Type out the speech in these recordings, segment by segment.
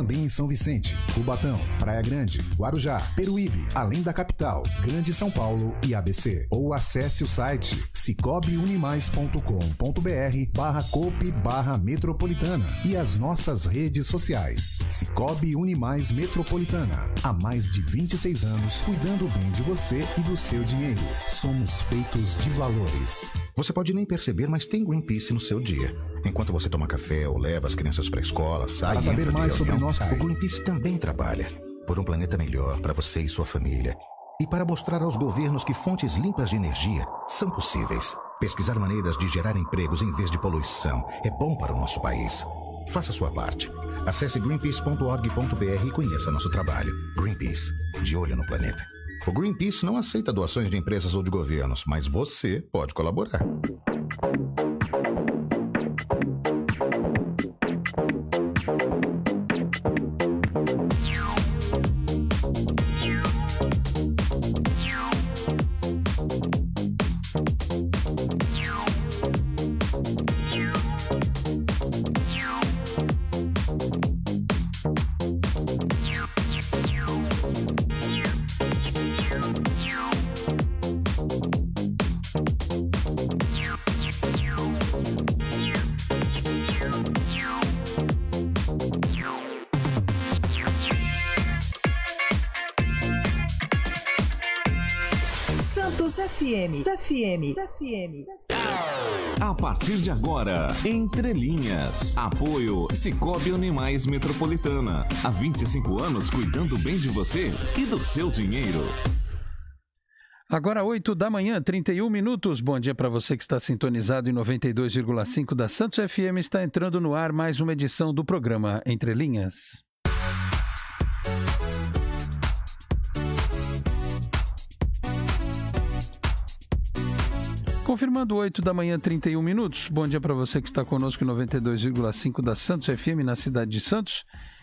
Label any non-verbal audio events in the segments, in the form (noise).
também em São Vicente, Cubatão, Praia Grande, Guarujá, Peruíbe, além da capital, Grande São Paulo e ABC. Ou acesse o site cicobiunimais.com.br barra cope barra metropolitana e as nossas redes sociais. Cicobi Unimais Metropolitana. Há mais de 26 anos cuidando bem de você e do seu dinheiro. Somos feitos de valores. Você pode nem perceber, mas tem Greenpeace no seu dia. Enquanto você toma café ou leva as crianças para a escola, sai Para saber mais sobre nós, o Greenpeace também trabalha por um planeta melhor para você e sua família. E para mostrar aos governos que fontes limpas de energia são possíveis. Pesquisar maneiras de gerar empregos em vez de poluição é bom para o nosso país. Faça sua parte. Acesse greenpeace.org.br e conheça nosso trabalho. Greenpeace, de olho no planeta. O Greenpeace não aceita doações de empresas ou de governos, mas você pode colaborar. FM, FM, FM. A partir de agora, Entre Linhas. Apoio Cicobi Animais Metropolitana. Há 25 anos cuidando bem de você e do seu dinheiro. Agora 8 da manhã, 31 minutos. Bom dia para você que está sintonizado em 92,5 da Santos FM. Está entrando no ar mais uma edição do programa Entre Linhas. Confirmando 8 da manhã, 31 minutos. Bom dia para você que está conosco 92,5 da Santos FM na cidade de Santos,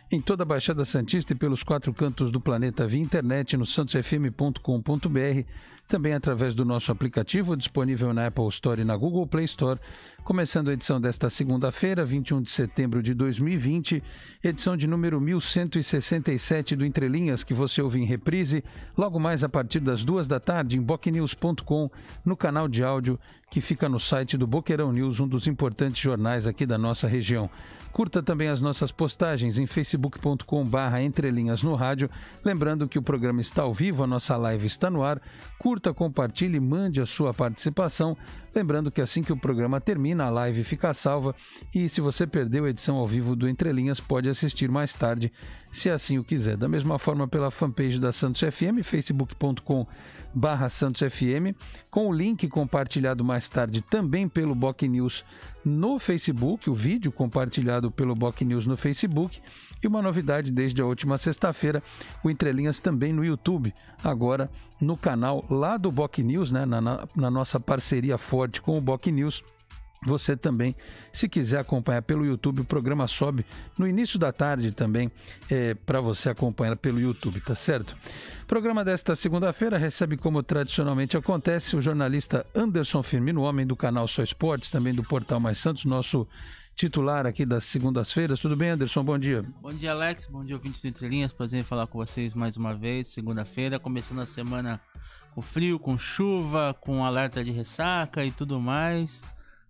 em toda a Baixada Santista e pelos quatro cantos do planeta via internet no santosfm.com.br, também através do nosso aplicativo disponível na Apple Store e na Google Play Store. Começando a edição desta segunda-feira, 21 de setembro de 2020, edição de número 1167 do Entrelinhas, que você ouve em reprise, logo mais a partir das duas da tarde em bocnews.com, no canal de áudio que fica no site do Boqueirão News, um dos importantes jornais aqui da nossa região. Curta também as nossas postagens em facebook.com/entrelinhas no rádio, lembrando que o programa está ao vivo, a nossa live está no ar. Curta curta, compartilhe, mande a sua participação Lembrando que assim que o programa termina, a live fica salva e se você perdeu a edição ao vivo do Entre Linhas, pode assistir mais tarde, se assim o quiser. Da mesma forma, pela fanpage da Santos FM, facebook.com barra Santos FM, com o link compartilhado mais tarde também pelo Boc News no Facebook, o vídeo compartilhado pelo Boc News no Facebook, e uma novidade desde a última sexta-feira, o Entrelinhas também no YouTube, agora no canal lá do Boc News, né, na, na, na nossa parceria forte com o Boc News. Você também, se quiser acompanhar pelo YouTube, o programa sobe no início da tarde também é, para você acompanhar pelo YouTube, tá certo? O programa desta segunda-feira recebe, como tradicionalmente acontece, o jornalista Anderson Firmino, homem do canal Só Esportes, também do Portal Mais Santos, nosso titular aqui das segundas-feiras. Tudo bem, Anderson? Bom dia. Bom dia, Alex. Bom dia, ouvintes do Entre Linhas. Prazer em falar com vocês mais uma vez, segunda-feira, começando a semana com frio, com chuva, com alerta de ressaca e tudo mais.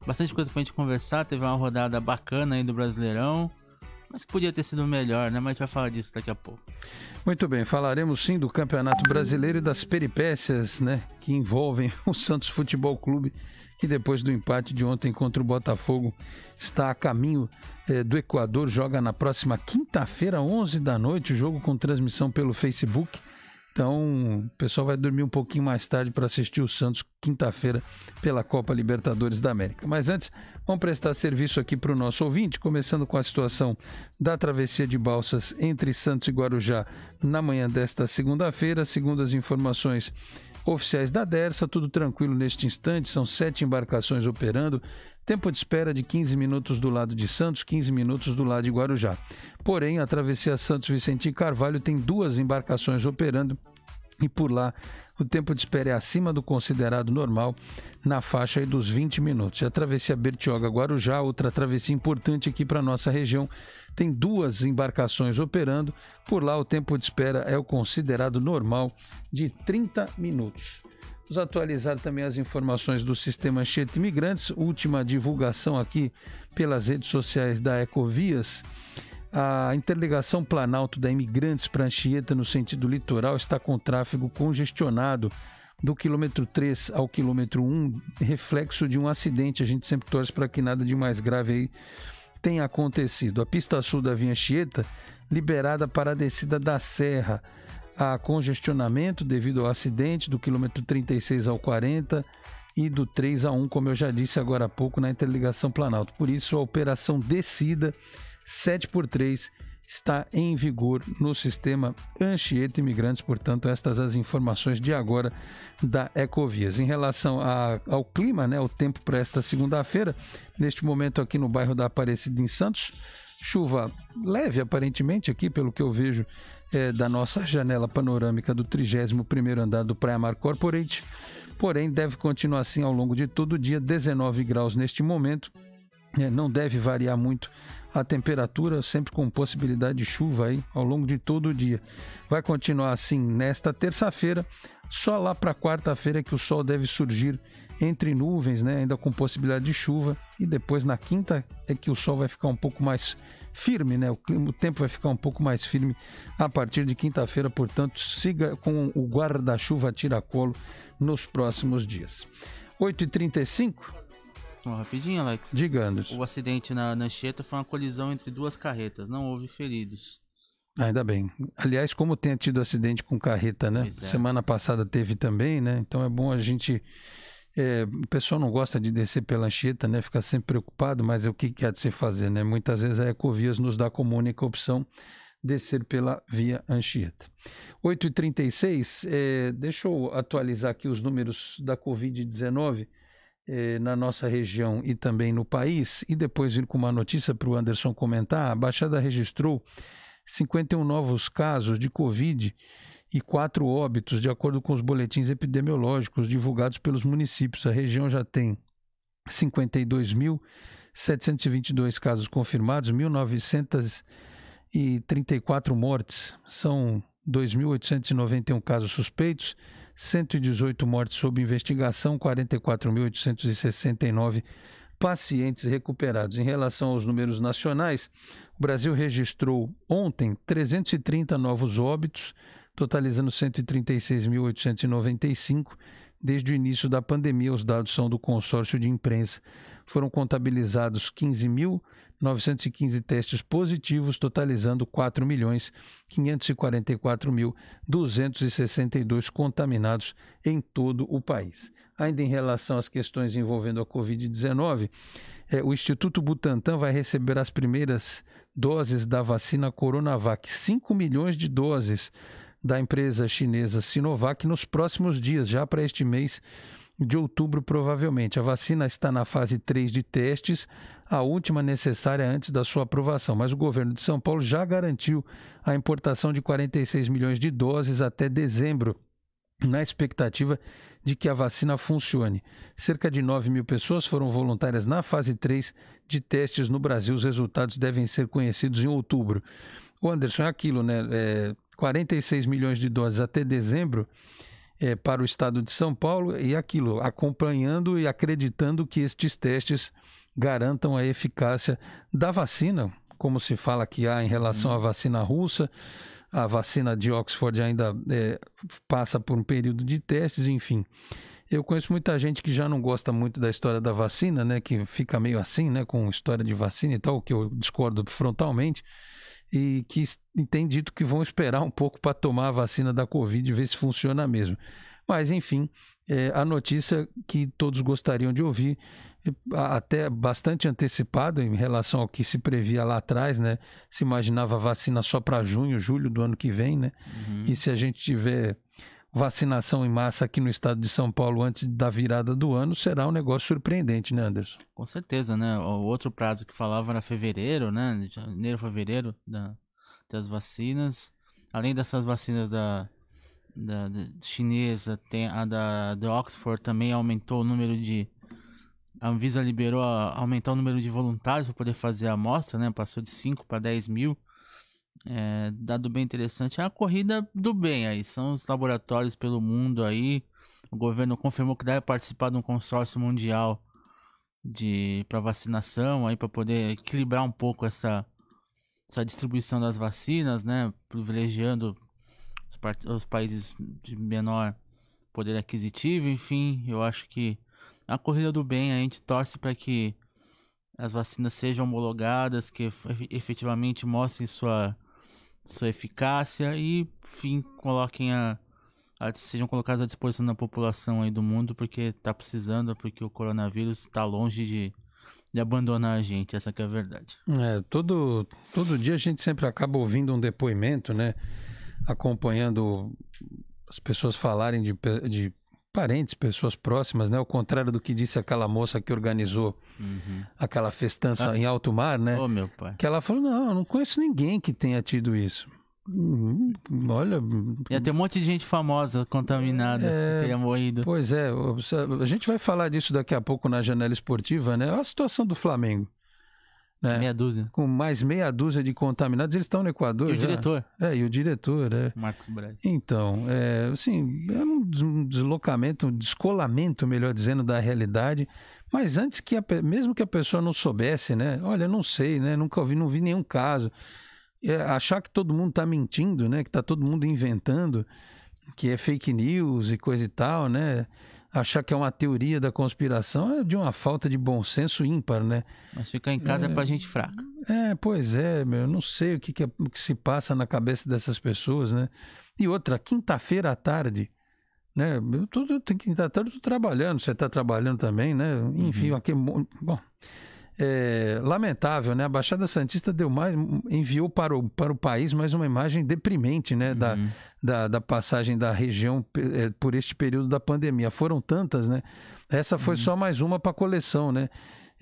Bastante coisa pra gente conversar. Teve uma rodada bacana aí do Brasileirão. Mas que podia ter sido melhor, né? Mas a gente vai falar disso daqui a pouco. Muito bem, falaremos sim do Campeonato Brasileiro e das peripécias, né? Que envolvem (laughs) o Santos Futebol Clube, que depois do empate de ontem contra o Botafogo está a caminho eh, do Equador. Joga na próxima quinta-feira, 11 da noite, o jogo com transmissão pelo Facebook então, o pessoal vai dormir um pouquinho mais tarde para assistir o Santos quinta-feira pela Copa Libertadores da América. Mas antes, vamos prestar serviço aqui para o nosso ouvinte, começando com a situação da travessia de balsas entre Santos e Guarujá na manhã desta segunda-feira, segundo as informações oficiais da DERSA, tudo tranquilo neste instante, são sete embarcações operando, Tempo de espera de 15 minutos do lado de Santos, 15 minutos do lado de Guarujá. Porém, a travessia Santos Vicentim Carvalho tem duas embarcações operando e por lá o tempo de espera é acima do considerado normal, na faixa dos 20 minutos. A travessia Bertioga-Guarujá, outra travessia importante aqui para nossa região, tem duas embarcações operando. Por lá, o tempo de espera é o considerado normal de 30 minutos. Vamos atualizar também as informações do sistema Anchieta Imigrantes, última divulgação aqui pelas redes sociais da Ecovias. A interligação Planalto da Imigrantes para Anchieta no sentido litoral está com tráfego congestionado do quilômetro 3 ao quilômetro 1, reflexo de um acidente. A gente sempre torce para que nada de mais grave aí tenha acontecido. A pista sul da Via Anchieta liberada para a descida da Serra a congestionamento devido ao acidente do quilômetro 36 ao 40 e do 3 a 1, como eu já disse agora há pouco, na interligação Planalto. Por isso, a operação descida 7 por 3 está em vigor no sistema Anchieta Imigrantes. Portanto, estas as informações de agora da Ecovias. Em relação a, ao clima, né, o tempo para esta segunda-feira, neste momento aqui no bairro da Aparecida em Santos, chuva leve aparentemente aqui, pelo que eu vejo é, da nossa janela panorâmica do 31º andar do Praia Mar Corporate, porém deve continuar assim ao longo de todo o dia, 19 graus neste momento, é, não deve variar muito a temperatura, sempre com possibilidade de chuva aí ao longo de todo o dia. Vai continuar assim nesta terça-feira, só lá para quarta-feira que o sol deve surgir entre nuvens, né, ainda com possibilidade de chuva, e depois na quinta é que o sol vai ficar um pouco mais firme, né? O, clima, o tempo vai ficar um pouco mais firme a partir de quinta-feira, portanto, siga com o guarda-chuva tiracolo nos próximos dias. 8h35. uma rapidinho, Alex. Diga, Anderson. O acidente na Anchieta foi uma colisão entre duas carretas, não houve feridos. Ainda bem. Aliás, como tem tido acidente com carreta, né? É. Semana passada teve também, né? Então é bom a gente é, o pessoal não gosta de descer pela Anchieta, né? Fica sempre preocupado, mas é o que, quer há de se fazer, né? Muitas vezes a Ecovias nos dá como única opção descer pela via Anchieta. 8h36, é, deixa eu atualizar aqui os números da Covid-19 é, na nossa região e também no país, e depois vir com uma notícia para o Anderson comentar. A Baixada registrou 51 novos casos de Covid-19 e quatro óbitos, de acordo com os boletins epidemiológicos divulgados pelos municípios. A região já tem 52.722 casos confirmados, 1.934 mortes. São 2.891 casos suspeitos, 118 mortes sob investigação, 44.869 pacientes recuperados. Em relação aos números nacionais, o Brasil registrou ontem 330 novos óbitos totalizando 136.895. Desde o início da pandemia, os dados são do consórcio de imprensa. Foram contabilizados 15.915 testes positivos, totalizando 4.544.262 contaminados em todo o país. Ainda em relação às questões envolvendo a Covid-19, é, o Instituto Butantan vai receber as primeiras doses da vacina Coronavac, 5 milhões de doses da empresa chinesa Sinovac nos próximos dias, já para este mês de outubro, provavelmente. A vacina está na fase 3 de testes, a última necessária antes da sua aprovação, mas o governo de São Paulo já garantiu a importação de 46 milhões de doses até dezembro na expectativa de que a vacina funcione. Cerca de 9 mil pessoas foram voluntárias na fase 3 de testes no Brasil. Os resultados devem ser conhecidos em outubro. O Anderson, é aquilo, né? É, 46 milhões de doses até dezembro é, para o estado de São Paulo e aquilo, acompanhando e acreditando que estes testes garantam a eficácia da vacina, como se fala que há ah, em relação à uhum. vacina russa. A vacina de Oxford ainda é, passa por um período de testes, enfim. Eu conheço muita gente que já não gosta muito da história da vacina, né? Que fica meio assim, né? Com história de vacina e tal, que eu discordo frontalmente e que tem dito que vão esperar um pouco para tomar a vacina da Covid e ver se funciona mesmo. Mas, enfim, é, a notícia que todos gostariam de ouvir, até bastante antecipada em relação ao que se previa lá atrás, né? Se imaginava vacina só para junho, julho do ano que vem, né? Uhum. E se a gente tiver vacinação em massa aqui no estado de São Paulo antes da virada do ano será um negócio surpreendente, né, Anderson? Com certeza, né? O outro prazo que falava era fevereiro, né? Janeiro, fevereiro da, das vacinas. Além dessas vacinas da, da, da chinesa, tem a da, da Oxford também aumentou o número de a Anvisa liberou a, aumentar o número de voluntários para poder fazer a amostra, né? Passou de 5 para 10 mil é, dado bem interessante, é a corrida do bem aí. São os laboratórios pelo mundo aí. O governo confirmou que deve participar de um consórcio mundial de para vacinação aí para poder equilibrar um pouco essa essa distribuição das vacinas, né, privilegiando os, os países de menor poder aquisitivo, enfim, eu acho que a corrida do bem, a gente torce para que as vacinas sejam homologadas, que efetivamente mostrem sua sua eficácia e, enfim, coloquem a, a, sejam colocados à disposição da população aí do mundo, porque está precisando, porque o coronavírus está longe de, de abandonar a gente, essa é a verdade. É, todo, todo dia a gente sempre acaba ouvindo um depoimento, né? Acompanhando as pessoas falarem de, de parentes, pessoas próximas, né? Ao contrário do que disse aquela moça que organizou uhum. aquela festança ah. em alto mar, né? Oh, meu pai. Que ela falou: não, eu não conheço ninguém que tenha tido isso. Hum, olha. Hum. Ia ter um monte de gente famosa contaminada, é, teria morrido. Pois é, a gente vai falar disso daqui a pouco na janela esportiva, né? Olha a situação do Flamengo. É. Meia dúzia. Com mais meia dúzia de contaminados, eles estão no Equador. E o diretor. É, e o diretor, é. Marcos Braz. Então, é, assim, é um deslocamento, um descolamento, melhor dizendo, da realidade. Mas antes que, a, mesmo que a pessoa não soubesse, né? Olha, não sei, né? Nunca ouvi, não vi nenhum caso. É, achar que todo mundo está mentindo, né? Que está todo mundo inventando, que é fake news e coisa e tal, né? achar que é uma teoria da conspiração é de uma falta de bom senso ímpar, né? Mas ficar em casa é, é pra gente fraca. É, pois é, meu. Eu não sei o que, que, é, o que se passa na cabeça dessas pessoas, né? E outra, quinta-feira à tarde, né? Eu quinta-feira eu tô trabalhando, você tá trabalhando também, né? Enfim, uhum. aqui. Bom, é, lamentável, né? A Baixada Santista deu mais, enviou para o, para o país mais uma imagem deprimente, né? Da, uhum. da, da, passagem da região é, por este período da pandemia. Foram tantas, né? Essa foi uhum. só mais uma para a coleção, né?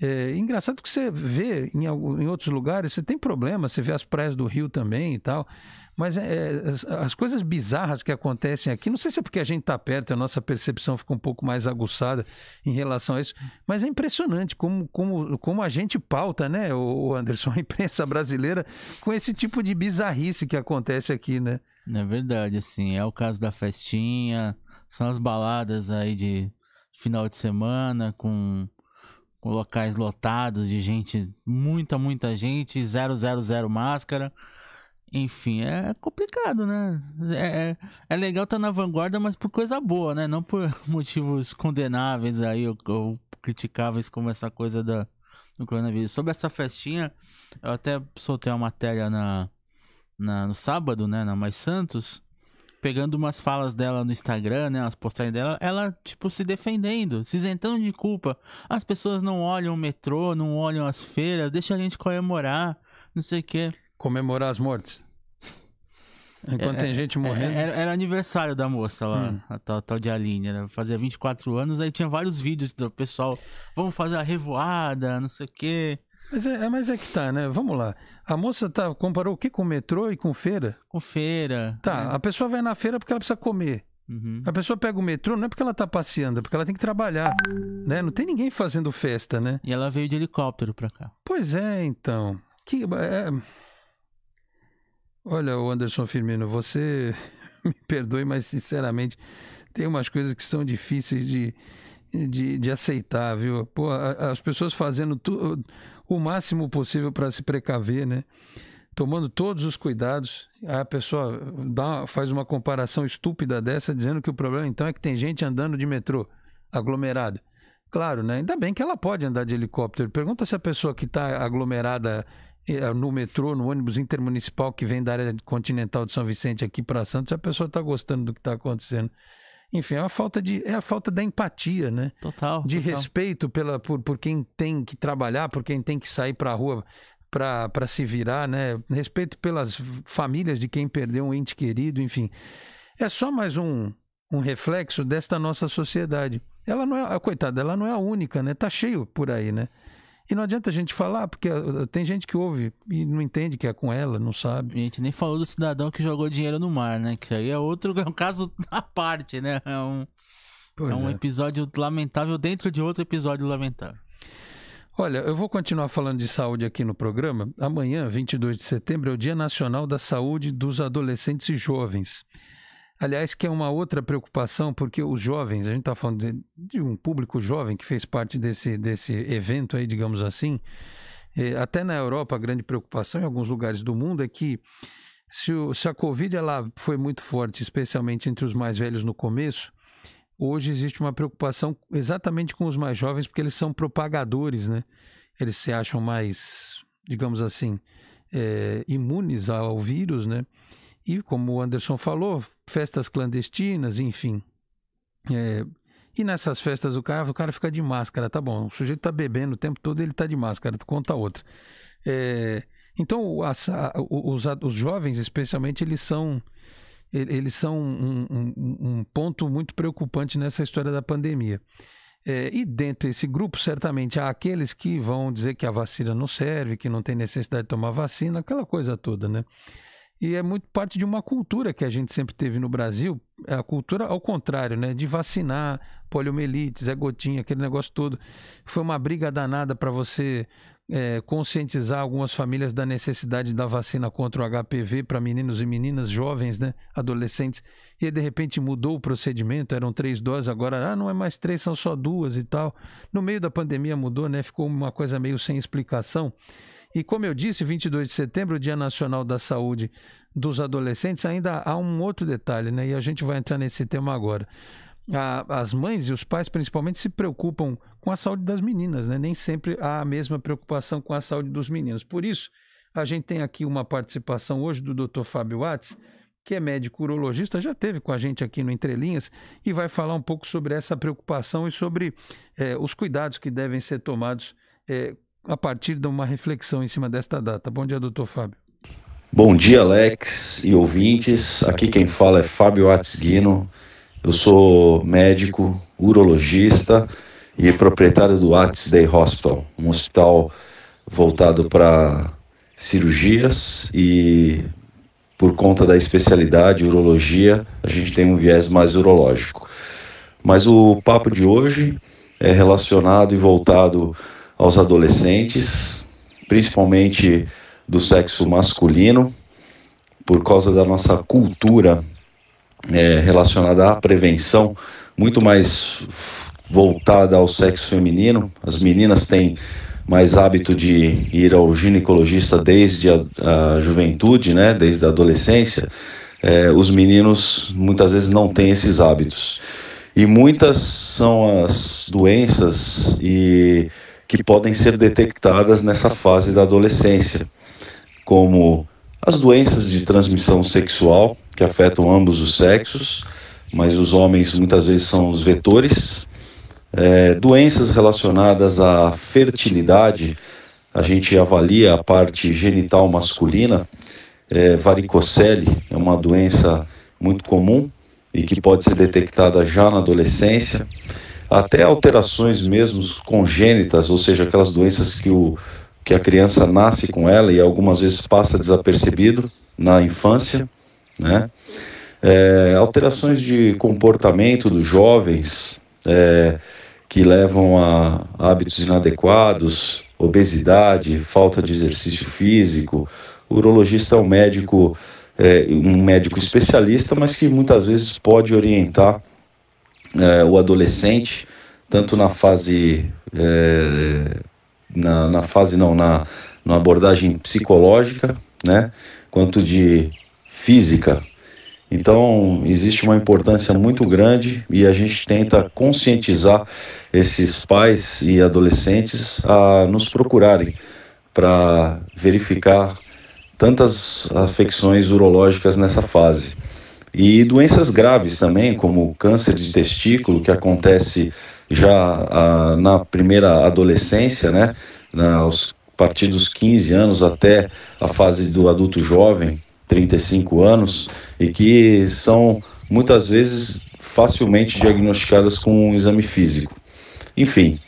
É, engraçado que você vê em, em outros lugares, você tem problema, você vê as praias do Rio também e tal. Mas é, as, coisas bizarras que acontecem aqui, não sei se é porque a gente está perto, a nossa percepção fica um pouco mais aguçada em relação a isso, mas é impressionante como, como, como a gente pauta, né, o Anderson, (laughs) a imprensa brasileira, com esse tipo de bizarrice que acontece aqui, né? É verdade, assim, é o caso da festinha, são as baladas aí de final de semana com locais lotados de gente, muita, muita gente, 000 máscara. Enfim, é complicado, né? É, é, é legal estar tá na vanguarda, mas por coisa boa, né? Não por (laughs) motivos condenáveis aí ou, ou criticáveis como essa coisa da, do coronavírus. Sobre essa festinha, eu até soltei uma matéria na, na, no sábado, né? Na Mais Santos, pegando umas falas dela no Instagram, né? As postagens dela, ela, tipo, se defendendo, se isentando de culpa. As pessoas não olham o metrô, não olham as feiras, deixa a gente comemorar, não sei o quê comemorar as mortes. Enquanto é, tem é, gente morrendo. É, era, era, aniversário da moça lá, hum. a tal, tal de Aline. Ela né? fazia 24 anos, aí tinha vários vídeos do pessoal. Vamos fazer a revoada, não sei o quê. Mas é, é mas é que tá, né? Vamos lá. A moça tá, comparou o que com metrô e com feira? Com feira. Tá, é. a pessoa vai na feira porque ela precisa comer. Uhum. A pessoa pega o metrô não é porque ela tá passeando, é porque ela tem que trabalhar, né? Não tem ninguém fazendo festa, né? E ela veio de helicóptero pra cá. Pois é, então. Que, é... Olha, o Anderson Firmino, você (laughs) me perdoe, mas sinceramente tem umas coisas que são difíceis de, de, de aceitar, viu? Pô, as pessoas fazendo tu, o máximo possível para se precaver, né? Tomando todos os cuidados, a pessoa dá, faz uma comparação estúpida dessa, dizendo que o problema então é que tem gente andando de metrô aglomerado. Claro, né? Ainda bem que ela pode andar de helicóptero. Pergunta se a pessoa que está aglomerada é, é, no metrô, no ônibus intermunicipal que vem da área continental de São Vicente aqui para Santos, a pessoa está gostando do que está acontecendo. Enfim, é a falta de é a falta da empatia, né? Total. De total. respeito pela por, por quem tem que trabalhar, por quem tem que sair para a rua para se virar, né? Respeito pelas famílias de quem perdeu um ente querido, enfim. É só mais um, um reflexo desta nossa sociedade. Ela não é, coitada, ela não é a única, né? Tá cheio por aí, né? E não adianta a gente falar, porque eh, tem gente que ouve e não entende que é com ela, não sabe. A gente nem falou do cidadão que jogou dinheiro no mar, né? Que aí é outro (laughs) é um caso à parte, né? É um, é um é. episódio lamentável dentro de outro episódio lamentável. Olha, eu vou continuar falando de saúde aqui no programa. Amanhã, 22 de setembro, é o Dia Nacional da Saúde dos Adolescentes e Jovens. Aliás, que é uma outra preocupação, porque os jovens, a gente está falando de, de, um público jovem que fez parte desse, desse evento aí, digamos assim. É, até na Europa, a grande preocupação em alguns lugares do mundo é que se, o, se a Covid ela foi muito forte, especialmente entre os mais velhos no começo, hoje existe uma preocupação exatamente com os mais jovens, porque eles são propagadores, né? Eles se acham mais, digamos assim, é, imunes ao vírus, né? E como o Anderson falou, festas clandestinas, enfim. É, e nessas festas o cara, o cara fica de máscara, tá bom. O sujeito tá bebendo o tempo todo, ele tá de máscara, conta outra. É, então, as, a, os, os jovens, especialmente, eles são eles são um, um, um, ponto muito preocupante nessa história da pandemia. É, e dentro desse grupo, certamente, há aqueles que vão dizer que a vacina não serve, que não tem necessidade de tomar vacina, aquela coisa toda, né? e é muito parte de uma cultura que a gente sempre teve no Brasil, é a cultura ao contrário, né, de vacinar poliomielite, Zé Gotinha, aquele negócio todo. Foi uma briga danada para você é, conscientizar algumas famílias da necessidade da vacina contra o HPV para meninos e meninas jovens, né, adolescentes. E aí, de repente mudou o procedimento, eram três doses, agora ah, não é mais três, são só duas e tal. No meio da pandemia mudou, né, ficou uma coisa meio sem explicação. E como eu disse, 22 de setembro, o Dia Nacional da Saúde dos Adolescentes, ainda há um outro detalhe, né? E a gente vai entrar nesse tema agora. A, as mães e os pais, principalmente, se preocupam com a saúde das meninas, né? Nem sempre há a mesma preocupação com a saúde dos meninos. Por isso, a gente tem aqui uma participação hoje do Dr. Fábio Watts, que é médico urologista, já teve com a gente aqui no Entrelinhas e vai falar um pouco sobre essa preocupação e sobre eh, os cuidados que devem ser tomados eh, a partir de uma reflexão em cima desta data. Bom dia, doutor Fábio. Bom dia, Alex e ouvintes. Aqui quem fala é Fábio Atsguino. Eu sou médico, urologista e proprietário do Ats Day Hospital, um hospital voltado para cirurgias e por conta da especialidade urologia, a gente tem um viés mais urológico. Mas o papo de hoje é relacionado e voltado aos adolescentes, principalmente do sexo masculino, por causa da nossa cultura é, relacionada à prevenção, muito mais voltada ao sexo feminino. As meninas têm mais hábito de ir ao ginecologista desde a, a juventude, né, desde a adolescência. É, os meninos muitas vezes não têm esses hábitos. E muitas são as doenças e que podem ser detectadas nessa fase da adolescência, como as doenças de transmissão sexual, que afetam ambos os sexos, mas os homens muitas vezes são os vetores. É, doenças relacionadas à fertilidade, a gente avalia a parte genital masculina. É, varicocele é uma doença muito comum e que pode ser detectada já na adolescência até alterações mesmo congênitas, ou seja, aquelas doenças que, o, que a criança nasce com ela e algumas vezes passa desapercebido na infância, né? É, alterações de comportamento dos jovens é, que levam a hábitos inadequados, obesidade, falta de exercício físico. O urologista é um médico, é, um médico especialista, mas que muitas vezes pode orientar é, o adolescente, tanto na fase. É, na, na, fase, não, na, na abordagem psicológica, né? Quanto de física. Então, existe uma importância muito grande e a gente tenta conscientizar esses pais e adolescentes a nos procurarem para verificar tantas afecções urológicas nessa fase. E doenças graves também, como câncer de testículo, que acontece já a, ah, na primeira adolescência, né? Na, aos, a partir dos 15 anos até a fase do adulto jovem, 35 anos, e que são muitas vezes facilmente diagnosticadas com um exame físico. Enfim,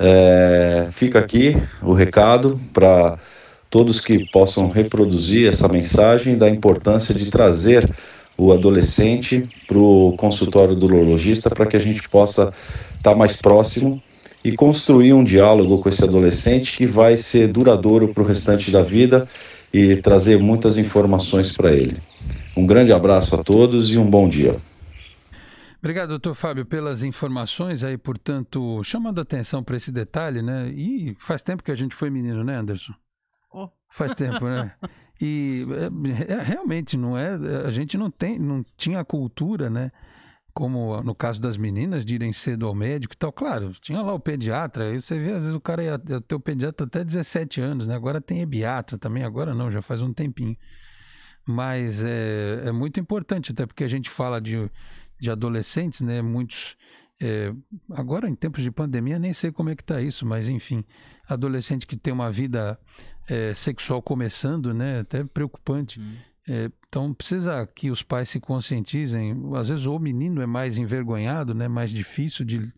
é, fica aqui o recado para todos que possam reproduzir essa mensagem da importância de trazer o adolescente para o consultório do urologista para que a gente possa estar tá mais próximo e construir um diálogo com esse adolescente que vai ser duradouro para o restante da vida e trazer muitas informações para ele. Um grande abraço a todos e um bom dia. Obrigado, doutor Fábio, pelas informações aí, portanto, chamando a atenção para esse detalhe, né? E faz tempo que a gente foi menino, né, Anderson? Oh. Faz tempo, né? (laughs) E é, é, realmente não é, é, a gente não tem, não tinha cultura, né? Como no caso das meninas, de irem cedo ao médico e tal. Claro, tinha lá o pediatra, aí você vê, às vezes o cara ia ter o pediatra até 17 anos, né? Agora tem ebiatra também, agora não, já faz um tempinho. Mas é, é muito importante, até porque a gente fala de, de adolescentes, né? Muitos é, agora em tempos de pandemia nem sei como é que está isso, mas enfim, adolescente que tem uma vida é, sexual começando, né? Até preocupante. Hum. É, então precisa que os pais se conscientizem. Às vezes o menino é mais envergonhado, né? Mais difícil de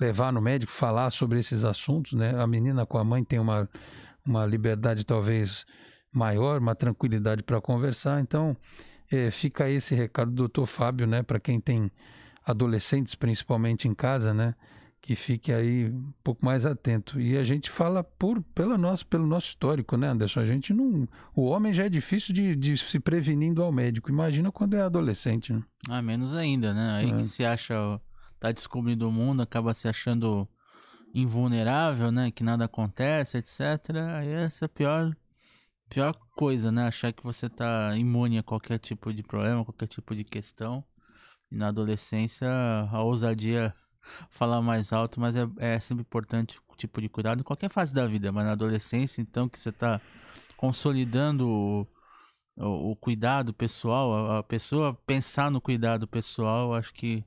levar no médico, falar sobre esses assuntos, né? A menina com a mãe tem uma, uma liberdade talvez maior, uma tranquilidade para conversar. Então é, fica esse recado do Fábio, né? Para quem tem adolescentes, principalmente em casa, né? que fique aí um pouco mais atento. E a gente fala por, pela nossa, pelo nosso histórico, né, Anderson? A gente não. O homem já é difícil de, de se prevenindo ao médico. Imagina quando é adolescente, né? Ah, menos ainda, né? Aí é. que se acha. tá descobrindo o mundo, acaba se achando invulnerável, né? Que nada acontece, etc. Aí essa é a pior, pior coisa, né? Achar que você tá imune a qualquer tipo de problema, qualquer tipo de questão. E na adolescência, a ousadia falar mais alto, mas é, é sempre importante o tipo de cuidado em qualquer fase da vida, mas na adolescência, então, que você está consolidando o, o, o, cuidado pessoal, a, a, pessoa pensar no cuidado pessoal, acho que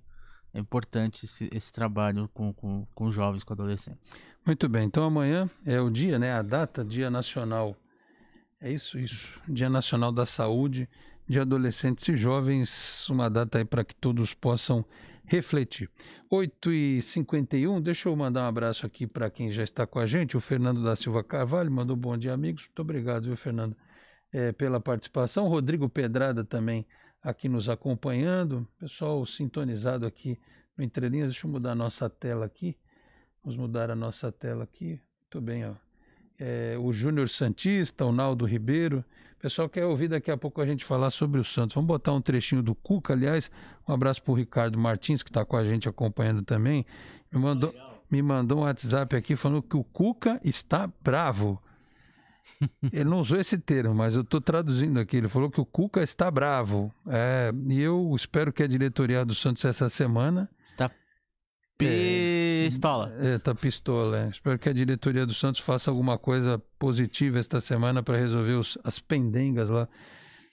é importante esse, esse trabalho com, com, com jovens, com adolescentes. Muito bem, então amanhã é o dia, né? A data, Dia Nacional. É isso, isso. Dia Nacional da Saúde de adolescentes e jovens, uma data aí para que todos possam refletir. 8h51, deixa eu mandar um abraço aqui para quem já está com a gente. O Fernando da Silva Carvalho mandou bom dia, amigos. Muito obrigado, viu, Fernando, é, pela participação. Rodrigo Pedrada também aqui nos acompanhando. Pessoal sintonizado aqui no Entrelinhas. Deixa eu mudar a nossa tela aqui. Vamos mudar a nossa tela aqui. Muito bem, ó é, o Júnior Santista, o Naldo Ribeiro. O pessoal quer ouvir daqui a pouco a gente falar sobre o Santos. Vamos botar um trechinho do Cuca, aliás. Um abraço para o Ricardo Martins, que está com a gente acompanhando também. Me mandou, me mandou um WhatsApp aqui falando que o Cuca está bravo. (laughs) Ele não usou esse termo, mas eu estou traduzindo aqui. Ele falou que o Cuca está bravo. É, e eu espero que a diretoria do Santos essa semana. Está é, pistola. É, tá pistola. É. Espero que a diretoria do Santos faça alguma coisa positiva esta semana para resolver os, as pendengas lá.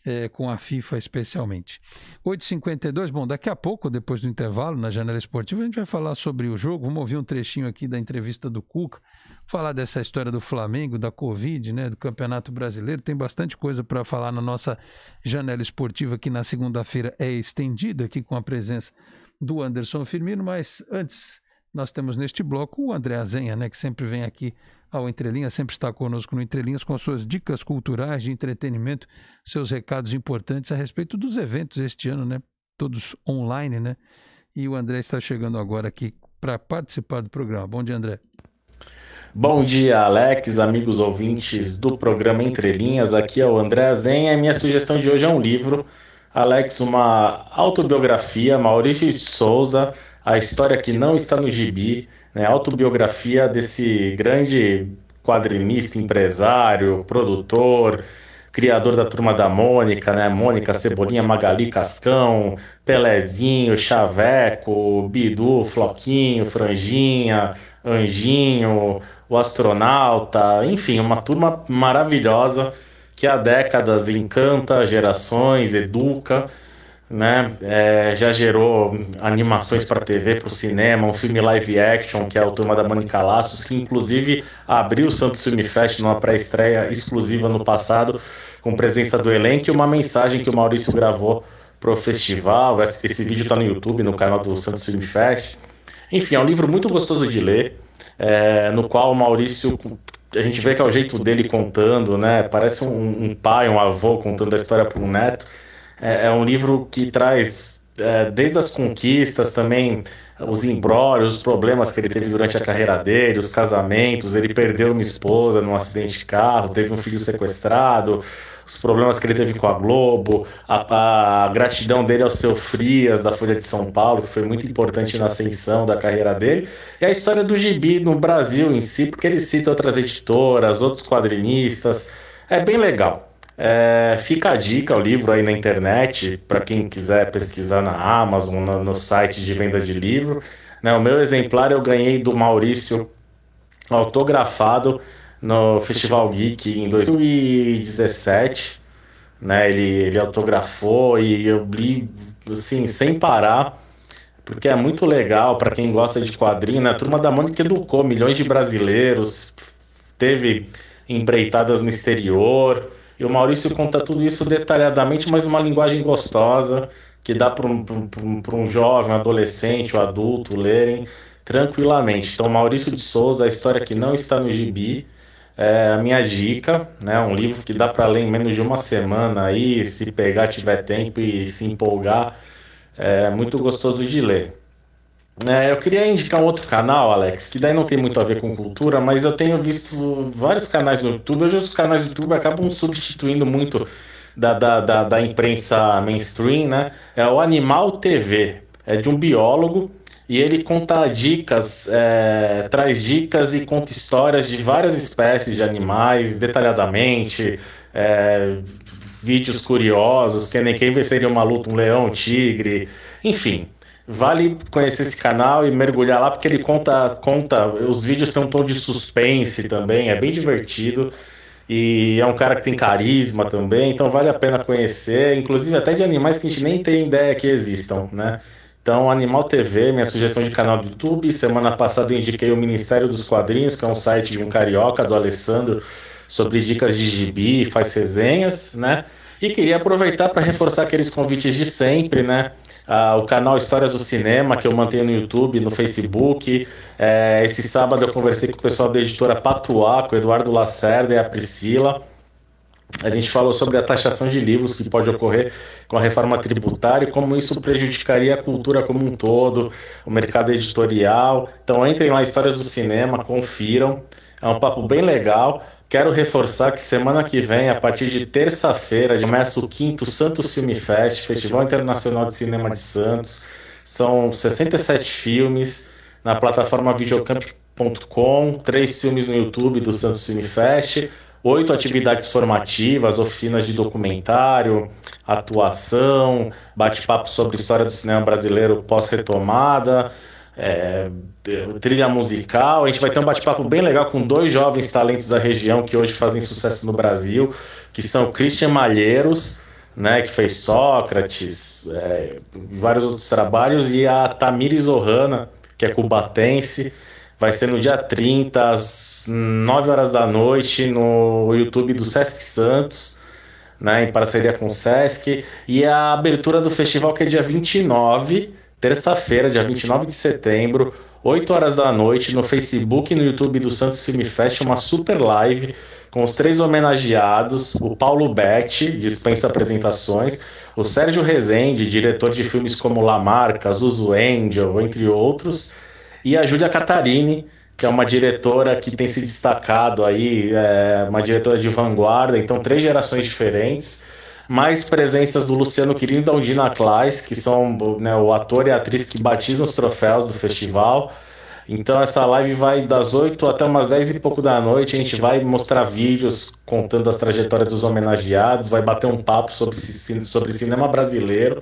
É, com a FIFA especialmente. 8h52, bom, daqui a pouco, depois do intervalo, na janela esportiva, a gente vai falar sobre o jogo. Vamos ouvir um trechinho aqui da entrevista do Cuca, falar dessa história do Flamengo, da Covid, né, do Campeonato Brasileiro. Tem bastante coisa para falar na nossa janela esportiva, que na segunda-feira é estendida, aqui com a presença do Anderson Firmino, mas antes nós temos neste bloco o André Azenha, né, que sempre vem aqui ao Entrelinhas, sempre está conosco no Entrelinhas com suas dicas culturais de entretenimento, seus recados importantes a respeito dos eventos este ano, né? Todos online, né? E o André está chegando agora aqui para participar do programa. Bom dia, André. Bom dia, Alex, amigos ouvintes do programa Entrelinhas. Aqui é o André Azenha. Minha sugestão de hoje é um livro, Alex, uma autobiografia, Maurício de Souza, a história que não está no gibi, né, autobiografia desse grande quadrinista, empresário, produtor, criador da Turma da Mônica, né? Mônica, Cebolinha, Magali, Cascão, Pelezinho, Chaveco, Bidu, Floquinho, Franjinha, Anjinho, o Astronauta, enfim, uma turma maravilhosa que há décadas encanta gerações, educa né? É, já gerou animações para TV, para o cinema, um filme live action que é o Turma da Mônica Laços, que inclusive abriu o Santos Film Fest numa pré-estreia exclusiva no passado, com presença do elenco e uma mensagem que o Maurício gravou pro festival. Esse, esse vídeo está no YouTube, no canal do Santos Film Fest. Enfim, é um livro muito gostoso de ler, é, no qual o Maurício a gente vê que é o jeito dele contando, né? Parece um, um pai, um avô contando a história para um neto é, é um livro que traz é, desde as conquistas também, os embrólios, os problemas que ele teve durante a carreira dele, os casamentos, ele perdeu uma esposa num acidente de carro, teve um filho sequestrado, os problemas que ele teve com a Globo, a, a, gratidão dele ao seu Frias, da Folha de São Paulo, que foi muito importante na ascensão da carreira dele, e a história do gibi no Brasil em si, porque ele cita outras editoras, outros quadrinistas, é bem legal. É, fica a dica, o livro aí na internet, para quem quiser pesquisar na Amazon, no, no site de venda de livro. Né, o meu exemplar eu ganhei do Maurício, autografado no Festival Geek em 2017. Né, ele, ele autografou e eu li assim, sem parar, porque é muito legal para quem gosta de quadrinho. Né? A turma da Mônica educou milhões de brasileiros, teve empreitadas no exterior. E o Maurício conta tudo isso detalhadamente, mas numa linguagem gostosa, que dá para um, um, um, jovem, adolescente ou adulto lerem tranquilamente. Então, Maurício de Souza, A História Que Não Está no Gibi, é a minha dica, né? Um livro que dá para ler em menos de uma semana aí, se pegar, tiver tempo e se empolgar. É muito gostoso de ler. É, eu queria indicar um outro canal, Alex, que daí não tem muito a ver com cultura, mas eu tenho visto vários canais no YouTube. Hoje os canais do YouTube acabam substituindo muito da, da, da, da imprensa mainstream, né? É o Animal TV. É de um biólogo e ele conta dicas, é, traz dicas e conta histórias de várias espécies de animais detalhadamente, é, vídeos curiosos, que nem quem venceria uma luta, um leão, um tigre, enfim. Vale conhecer esse canal e mergulhar lá, porque ele conta, conta. Os vídeos têm um tom de suspense também, é bem divertido. E é um cara que tem carisma também, então vale a pena conhecer, inclusive até de animais que a gente nem tem ideia que existam, né? Então, Animal TV, minha sugestão de canal do YouTube. Semana passada eu indiquei o Ministério dos Quadrinhos, que é um site de um carioca, do Alessandro, sobre dicas de gibi, faz resenhas, né? E queria aproveitar para reforçar aqueles convites de sempre, né? né? Ah, o canal Histórias do Cinema, que eu mantenho no YouTube, no Facebook. É, esse sábado eu conversei com o pessoal da editora Patuá, com o Eduardo Lacerda e a Priscila. A gente falou sobre a taxação de livros que pode ocorrer com a reforma tributária e como isso prejudicaria a cultura como um todo, o mercado editorial. Então entrem lá, Histórias do Cinema, confiram. É um papo bem legal. Quero reforçar que semana que vem, a partir de terça-feira, começa o quinto Santos Film Fest, Festival Internacional de Cinema de Santos. São 67 filmes na plataforma videocamp.com, três filmes no YouTube do Santos Film Fest, oito atividades formativas, oficinas de documentário, atuação, bate-papo sobre história do cinema brasileiro pós-retomada é, trilha musical. A gente vai ter um bate-papo bem legal com dois jovens talentos da região que hoje fazem sucesso no Brasil, que são Christian Malheiros, né, que fez Sócrates, é, vários outros trabalhos, e a Tamires Ohana, que é cubatense. Vai ser no dia 30, às 9 horas da noite, no YouTube do Sesc Santos. Né, em parceria com o SESC, e a abertura do festival que é dia 29, terça-feira, dia 29 de setembro, 8 horas da noite, no Facebook e no YouTube do Santos Film Fest, uma super live com os três homenageados, o Paulo Betti, dispensa apresentações, o Sérgio Rezende, diretor de filmes como La Marca, Zuzu Angel, entre outros, e a Júlia Catarini, que é uma diretora que tem se destacado aí, é uma diretora de vanguarda, então três gerações diferentes, mais presenças do Luciano Quirino e da Undina Kleis, que são né, o ator e a atriz que batizam os troféus do festival. Então essa live vai das 8 até umas 10 e pouco da noite. A gente vai mostrar vídeos contando as trajetórias dos homenageados, vai bater um papo sobre, sobre cinema brasileiro.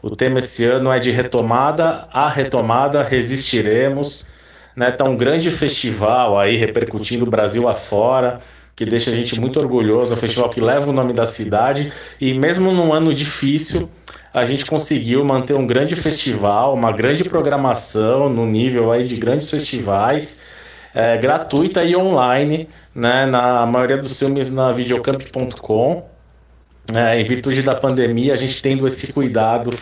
O tema esse ano é de retomada a retomada, resistiremos. Está né? Tá um grande festival aí repercutindo o Brasil afora que deixa a gente muito orgulhoso. É um festival que leva o nome da cidade e, mesmo num ano difícil, a gente conseguiu manter um grande festival, uma grande programação no nível aí de grandes festivais. É, gratuita e online, né, na maioria dos filmes na videocamp.com. É, em virtude da pandemia, a gente tendo esse cuidado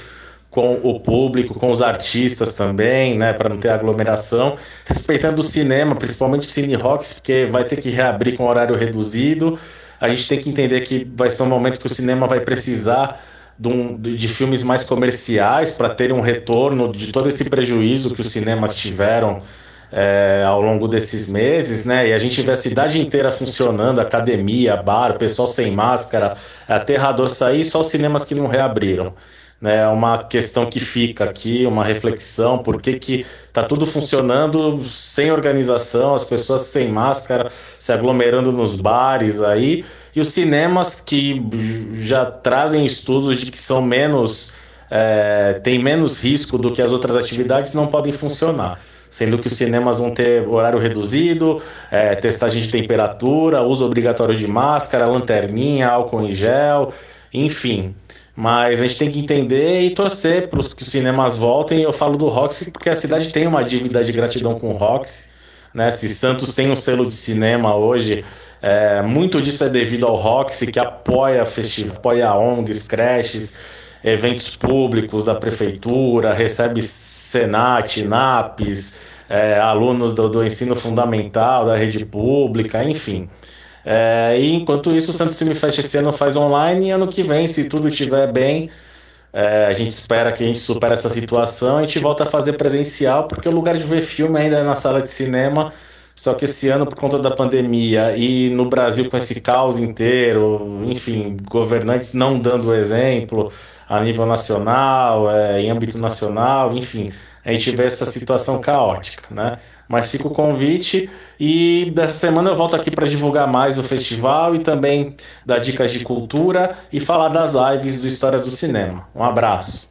com o público, com os artistas também, né, para não ter aglomeração, respeitando o cinema, principalmente Cine Rocks, porque vai ter que reabrir com horário reduzido. A gente tem que entender que vai ser um momento que o cinema vai precisar de, um, de filmes mais comerciais para ter um retorno de todo esse prejuízo que os cinemas tiveram é, ao longo desses meses, né? E a gente vê a cidade inteira funcionando, academia, bar, pessoal sem máscara, é aterrador sair, só os cinemas que não reabriram né, é uma questão que fica aqui, uma reflexão, por que está tá tudo funcionando sem organização, as pessoas sem máscara, se aglomerando nos bares aí, e os cinemas que já trazem estudos de que são menos, é, tem menos risco do que as outras atividades, não podem funcionar sendo que os cinemas vão ter horário reduzido, é, testagem de temperatura, uso obrigatório de máscara, lanterninha, álcool em gel, enfim. Mas a gente tem que entender e torcer para que os cinemas voltem. Eu falo do Roxy porque a cidade tem uma dívida de gratidão com o Roxy. Né? Se Santos tem um selo de cinema hoje, é, muito disso é devido ao Roxy, que apoia, festivais, apoia ONGs, creches, eventos públicos da prefeitura, recebe Senat, NAPES, é, alunos do, do ensino fundamental, da rede pública, enfim. É, e enquanto isso, o Santos Filme Fest esse ano faz online e ano que vem, se tudo estiver bem, é, a gente espera que a gente supere essa situação e a gente volta a fazer presencial, porque o lugar de ver filme ainda é na sala de cinema. Só que esse ano, por conta da pandemia e no Brasil com esse caos inteiro, enfim, governantes não dando exemplo a nível nacional, é, em âmbito nacional, enfim, a gente vê essa situação caótica, né? Mas fica o convite e dessa semana eu volto aqui para divulgar mais o festival e também dar dicas de cultura e falar das lives do Histórias do Cinema. Um abraço.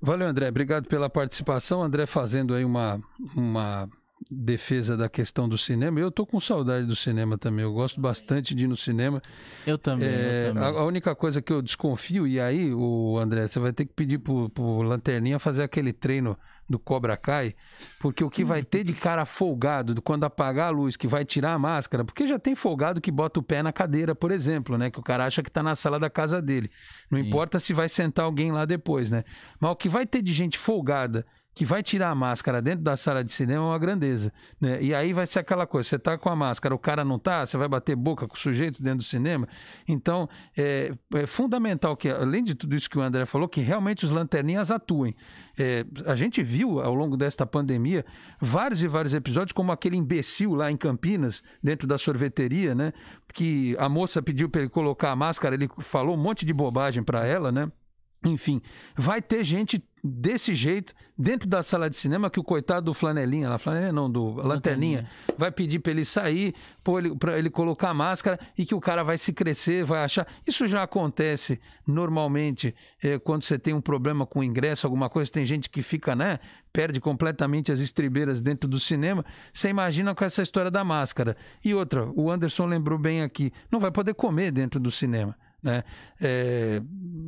Valeu, André. Obrigado pela participação. André fazendo aí uma, uma defesa da questão do cinema. Eu estou com saudade do cinema também. Eu gosto bastante de ir no cinema. Eu também. É, eu também. A, a, única coisa que eu desconfio, e aí, o André, você vai ter que pedir para o Lanterninha fazer aquele treino do Cobra Kai, porque o que vai ter de cara folgado quando apagar a luz, que vai tirar a máscara, porque já tem folgado que bota o pé na cadeira, por exemplo, né? Que o cara acha que tá na sala da casa dele. Não Sim. importa se vai sentar alguém lá depois, né? Mas o que vai ter de gente folgada que vai tirar a máscara dentro da sala de cinema é uma grandeza. Né? E aí vai ser aquela coisa: você tá com a máscara, o cara não tá, você vai bater boca com o sujeito dentro do cinema. Então, é, é fundamental que, além de tudo isso que o André falou, que realmente os lanterninhas atuem. É, a gente viu ao longo desta pandemia vários e vários episódios, como aquele imbecil lá em Campinas, dentro da sorveteria, né? Que a moça pediu para ele colocar a máscara, ele falou um monte de bobagem para ela, né? Enfim, vai ter gente desse jeito, dentro da sala de cinema, que o coitado do flanelinha, lá, flanelinha não, do lanterninha, vai pedir para ele sair, para ele, pra ele colocar máscara e que o cara vai se crescer, vai achar. Isso já acontece normalmente é, quando você tem um problema com ingresso, alguma coisa, tem gente que fica, né, perde completamente as estribeiras dentro do cinema. Você imagina com essa história da máscara. E outra, o Anderson lembrou bem aqui, não vai poder comer dentro do cinema. Né? É,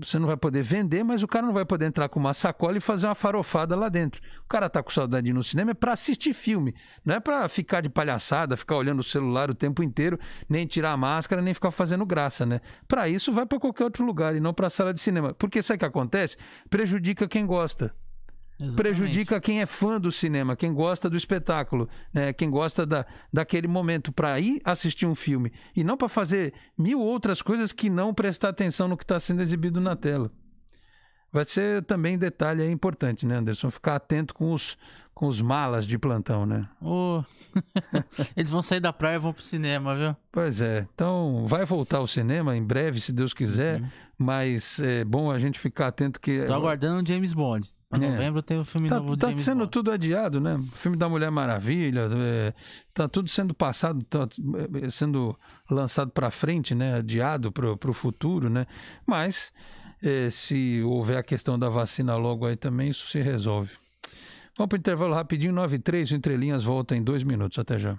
você não vai poder vender, mas o cara não vai poder entrar com uma sacola e fazer uma farofada lá dentro. O cara tá com saudade de ir no cinema é para assistir filme, não é para ficar de palhaçada, ficar olhando o celular o tempo inteiro, nem tirar a máscara, nem ficar fazendo graça, né? Para isso vai para qualquer outro lugar e não para a sala de cinema. Porque sabe o que acontece? Prejudica quem gosta. Exatamente. prejudica quem é fã do cinema, quem gosta do espetáculo, né? quem gosta da, daquele momento para ir assistir um filme e não para fazer mil outras coisas que não prestar atenção no que está sendo exibido na tela. Vai ser também detalhe aí importante, né, Anderson? Ficar atento com os, com os malas de plantão, né? Oh. (laughs) Eles vão sair da praia e vão pro cinema, viu? Pois é. Então, vai voltar ao cinema em breve, se Deus quiser. Uhum. Mas é bom a gente ficar atento que... Tô aguardando o James Bond. Pra é. novembro é. tem o filme tá, novo tá sendo Bond. tudo adiado, né? O filme da Mulher Maravilha, é, tá tudo sendo passado, tá é, é, sendo lançado para frente, né? Adiado para o futuro, né? Mas é, se houver a questão da vacina logo aí também, isso se resolve. Vamos para o intervalo rapidinho, 9 e 3, o Entrelinhas volta em dois minutos. Até já.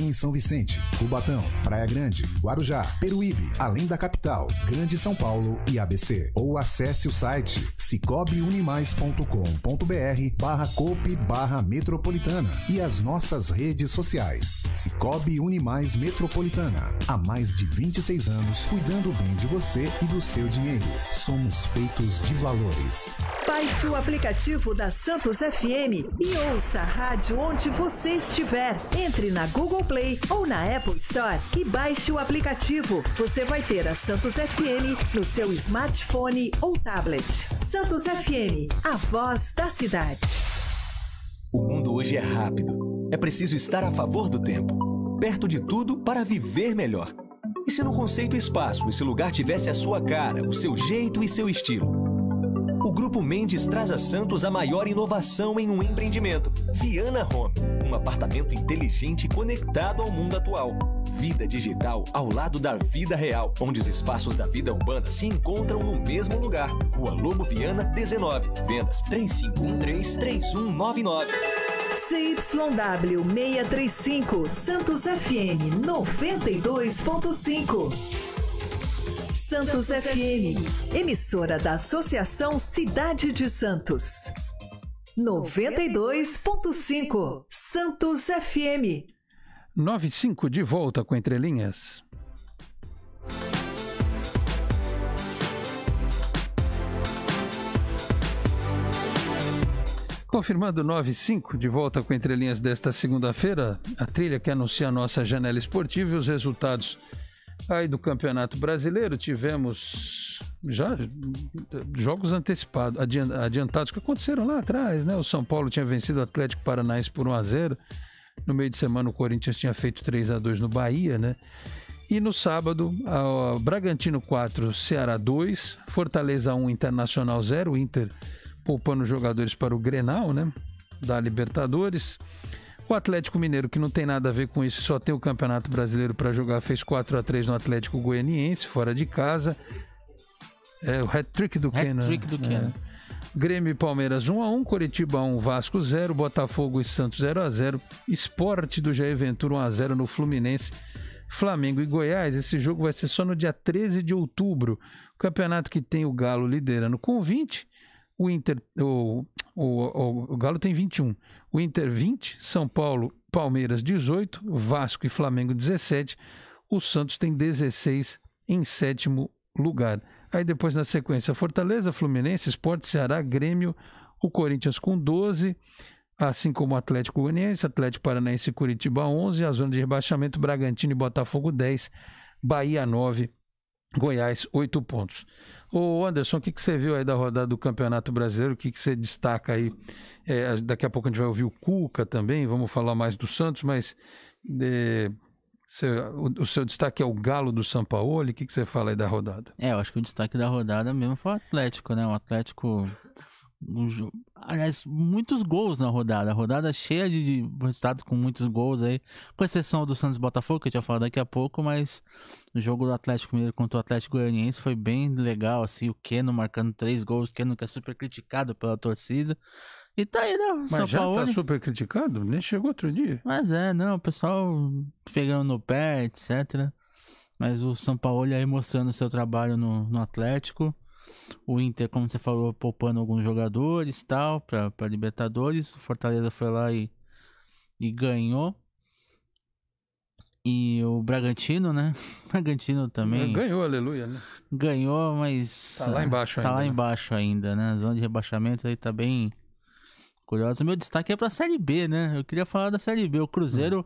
em São Vicente, Cubatão, Praia Grande, Guarujá, Peruíbe, além da capital, Grande São Paulo e ABC. Ou acesse o site cicobiunimais.com.br barra cope barra metropolitana e as nossas redes sociais. Cicobi Unimais Metropolitana. Há mais de 26 anos cuidando bem de você e do seu dinheiro. Somos feitos de valores. Baixe o aplicativo da Santos FM e ouça a rádio onde você estiver. Entre na Google Play ou na Apple Store e baixe o aplicativo. Você vai ter a Santos FM no seu smartphone ou tablet. Santos FM, a voz da cidade. O mundo hoje é rápido. É preciso estar a favor do tempo, perto de tudo para viver melhor. E se no conceito espaço esse lugar tivesse a sua cara, o seu jeito e seu estilo? O Grupo Mendes traz a Santos a maior inovação em um empreendimento. Viana Home, um apartamento inteligente conectado ao mundo atual. Vida digital ao lado da vida real, onde os espaços da vida urbana se encontram no mesmo lugar. Rua Lobo Viana, 19. Vendas 3513-3199. CYW 635, Santos FM 92.5. Santos, Santos FM, FM, emissora da Associação Cidade de Santos. 92.5 Santos FM. 95 de volta com entrelinhas. Confirmando 95 de volta com entrelinhas desta segunda-feira, a trilha que anuncia a nossa janela esportiva e os resultados Aí do Campeonato Brasileiro tivemos já jogos antecipados, adiantados que aconteceram lá atrás, né? O São Paulo tinha vencido o Atlético Paranaense por 1 a 0. No meio de semana o Corinthians tinha feito 3 a 2 no Bahia, né? E no sábado, a Bragantino 4, Ceará 2, Fortaleza 1, Internacional 0, Inter poupando jogadores para o Grenal, né? Da Libertadores. O Atlético Mineiro, que não tem nada a ver com isso, só tem o Campeonato Brasileiro para jogar, fez 4 a 3 no Atlético Goianiense, fora de casa. É o hat-trick do hat né? Hat-trick do é. Grêmio e Palmeiras 1x1, Coritiba 1, Vasco 0, Botafogo e Santos 0x0, Esporte do Jair Ventura 1x0 no Fluminense, Flamengo e Goiás. Esse jogo vai ser só no dia 13 de outubro. O campeonato que tem o Galo liderando com 20, o, Inter, o o, o, o Galo tem 21. O Inter 20, São Paulo, Palmeiras 18, Vasco e Flamengo 17. O Santos tem 16 em sétimo lugar. Aí depois na sequência, Fortaleza, Fluminense, Esporte, Ceará, Grêmio, o Corinthians com 12, assim como o Atlético Goianiense, Atlético Paranaense e Curitiba 11, a zona de rebaixamento Bragantino e Botafogo 10, Bahia 9, Goiás 8 pontos. Ô Anderson, o que, que você viu aí da rodada do Campeonato Brasileiro? O que, que você destaca aí? É, daqui a pouco a gente vai ouvir o Cuca também, vamos falar mais do Santos, mas é, o, o, seu destaque é o Galo do São Paulo. O que, que você fala aí da rodada? É, eu acho que o destaque da rodada mesmo foi o Atlético, né? O Atlético aliás, muitos gols na rodada. rodada cheia de, resultados com muitos gols aí, com exceção do Santos Botafogo, que eu já falo daqui a pouco, mas o jogo do Atlético Mineiro contra o Atlético Goianiense foi bem legal, assim, o Keno marcando três gols, o Keno que é super criticado pela torcida. E tá aí, né? Mas São já tá Paulo, tá super criticado? Nem chegou outro dia. Mas é, não, o pessoal pegando no pé, etc. Mas o São Paulo aí mostrando seu trabalho no, no Atlético. O Inter, como você falou, poupando alguns jogadores tal para Libertadores. O Fortaleza foi lá e, e ganhou. E o Bragantino, né? O (laughs) Bragantino também. Ganhou, aleluia, né? Ganhou, mas. Tá lá embaixo tá ainda. Tá né? lá embaixo ainda, né? A zona de rebaixamento aí tá bem curiosa. Meu destaque é pra Série B, né? Eu queria falar da Série B. O Cruzeiro, hum.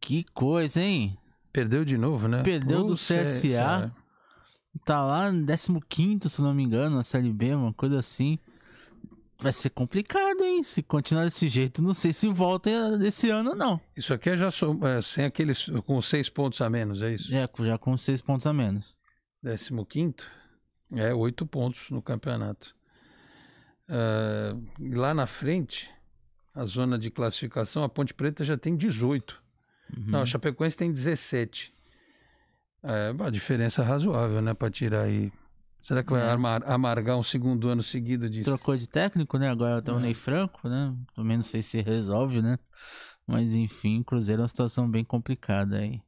que coisa, hein? Perdeu de novo, né? Perdeu Pô, do CSA. CSA. É. Tá lá no 15, se não me engano, na Série B, uma coisa assim. Vai ser complicado, hein? Se continuar desse jeito, não sei se volta esse ano, não. Isso aqui é já é, sem aqueles. com seis pontos a menos, é isso? É, já com seis pontos a menos. 15? É, oito pontos no campeonato. Uh, lá na frente, a zona de classificação, a Ponte Preta já tem 18. Uhum. Não, a uhum. Chapecoense tem 17. É, uma diferença é razoável, né? para tirar aí. Será que vai é. amar, amargar um segundo ano seguido disso? Trocou de técnico, né? Agora tá o é. Ney Franco, né? Também não sei se resolve, né? Mas enfim, Cruzeiro é uma situação bem complicada aí.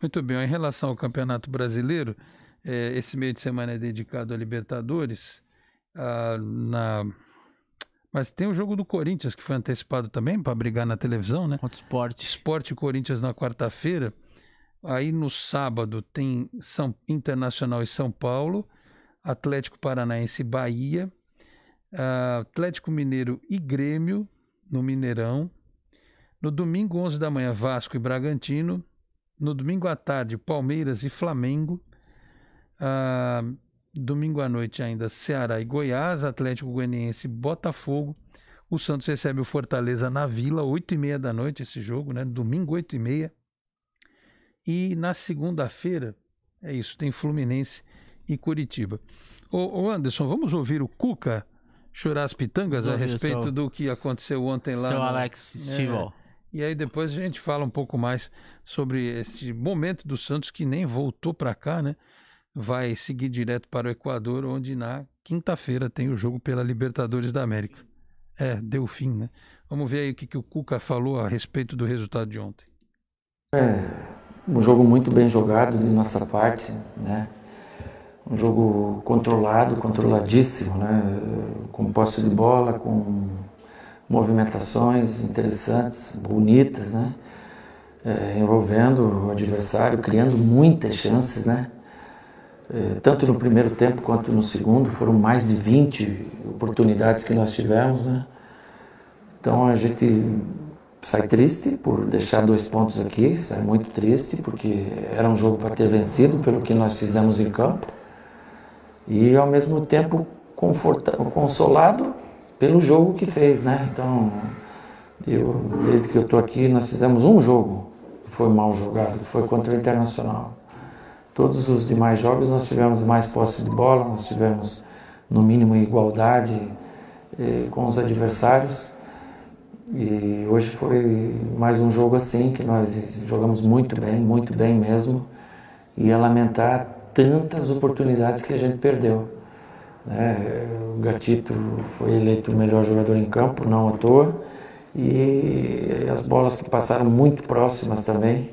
Muito bem. Em relação ao Campeonato Brasileiro, é, esse meio de semana é dedicado a Libertadores. na... Mas tem o jogo do Corinthians que foi antecipado também para brigar na televisão, né? Contra o Corinthians na quarta-feira. Aí no sábado tem São Internacional e São Paulo, Atlético Paranaense e Bahia, uh, Atlético Mineiro e Grêmio no Mineirão. No domingo, 11 da manhã, Vasco e Bragantino. No domingo à tarde, Palmeiras e Flamengo. Uh, domingo à noite ainda Ceará e Goiás, Atlético Goianiense e Botafogo. O Santos recebe o Fortaleza na Vila, 8 e meia da noite esse jogo, né? Domingo, 8 e meia. E na segunda-feira, é isso, tem Fluminense e Curitiba. Ô, ô Anderson, vamos ouvir o Cuca chorar as pitangas a respeito seu, do que aconteceu ontem lá. Seu no, Alex Stivol. É, e aí depois a gente fala um pouco mais sobre esse momento do Santos que nem voltou para cá, né? Vai seguir direto para o Equador, onde na quinta-feira tem o jogo pela Libertadores da América. É, deu fim, né? Vamos ver aí o que, que o Cuca falou a respeito do resultado de ontem. É, um jogo muito bem jogado de nossa parte, né? Um jogo controlado, controladíssimo, né? Com posse de bola, com movimentações interessantes, bonitas, né? É, envolvendo o adversário, criando muitas chances, né? É, tanto no primeiro tempo quanto no segundo, foram mais de 20 oportunidades que nós tivemos, né? Então a gente sai triste por deixar dois pontos aqui, sai muito triste porque era um jogo para ter vencido pelo que nós fizemos em campo e ao mesmo tempo consolado pelo jogo que fez, né? Então, eu, desde que eu estou aqui, nós fizemos um jogo que foi mal jogado, que foi contra o Internacional. Todos os demais jogos nós tivemos mais posse de bola, nós tivemos no mínimo igualdade eh, com os adversários. E hoje foi mais um jogo assim, que nós jogamos muito bem, muito bem mesmo. E é lamentar tantas oportunidades que a gente perdeu. Né? O Gatito foi eleito o melhor jogador em campo, não à toa. E as bolas que passaram muito próximas também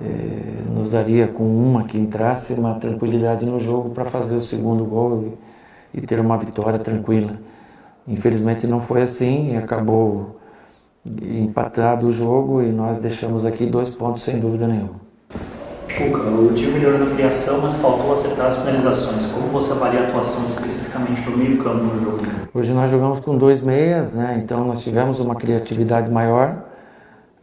eh, nos daria com uma que entrasse uma tranquilidade no jogo para fazer o segundo gol e, e ter uma vitória tranquila. Infelizmente não foi assim, acabou empatado o jogo e nós deixamos aqui dois pontos sem dúvida nenhuma. Cuca, o time melhorou na criação, mas faltou acertar as finalizações. Como você avalia a atuação especificamente do meio campo no jogo? Hoje nós jogamos com dois meias, né? então nós tivemos uma criatividade maior,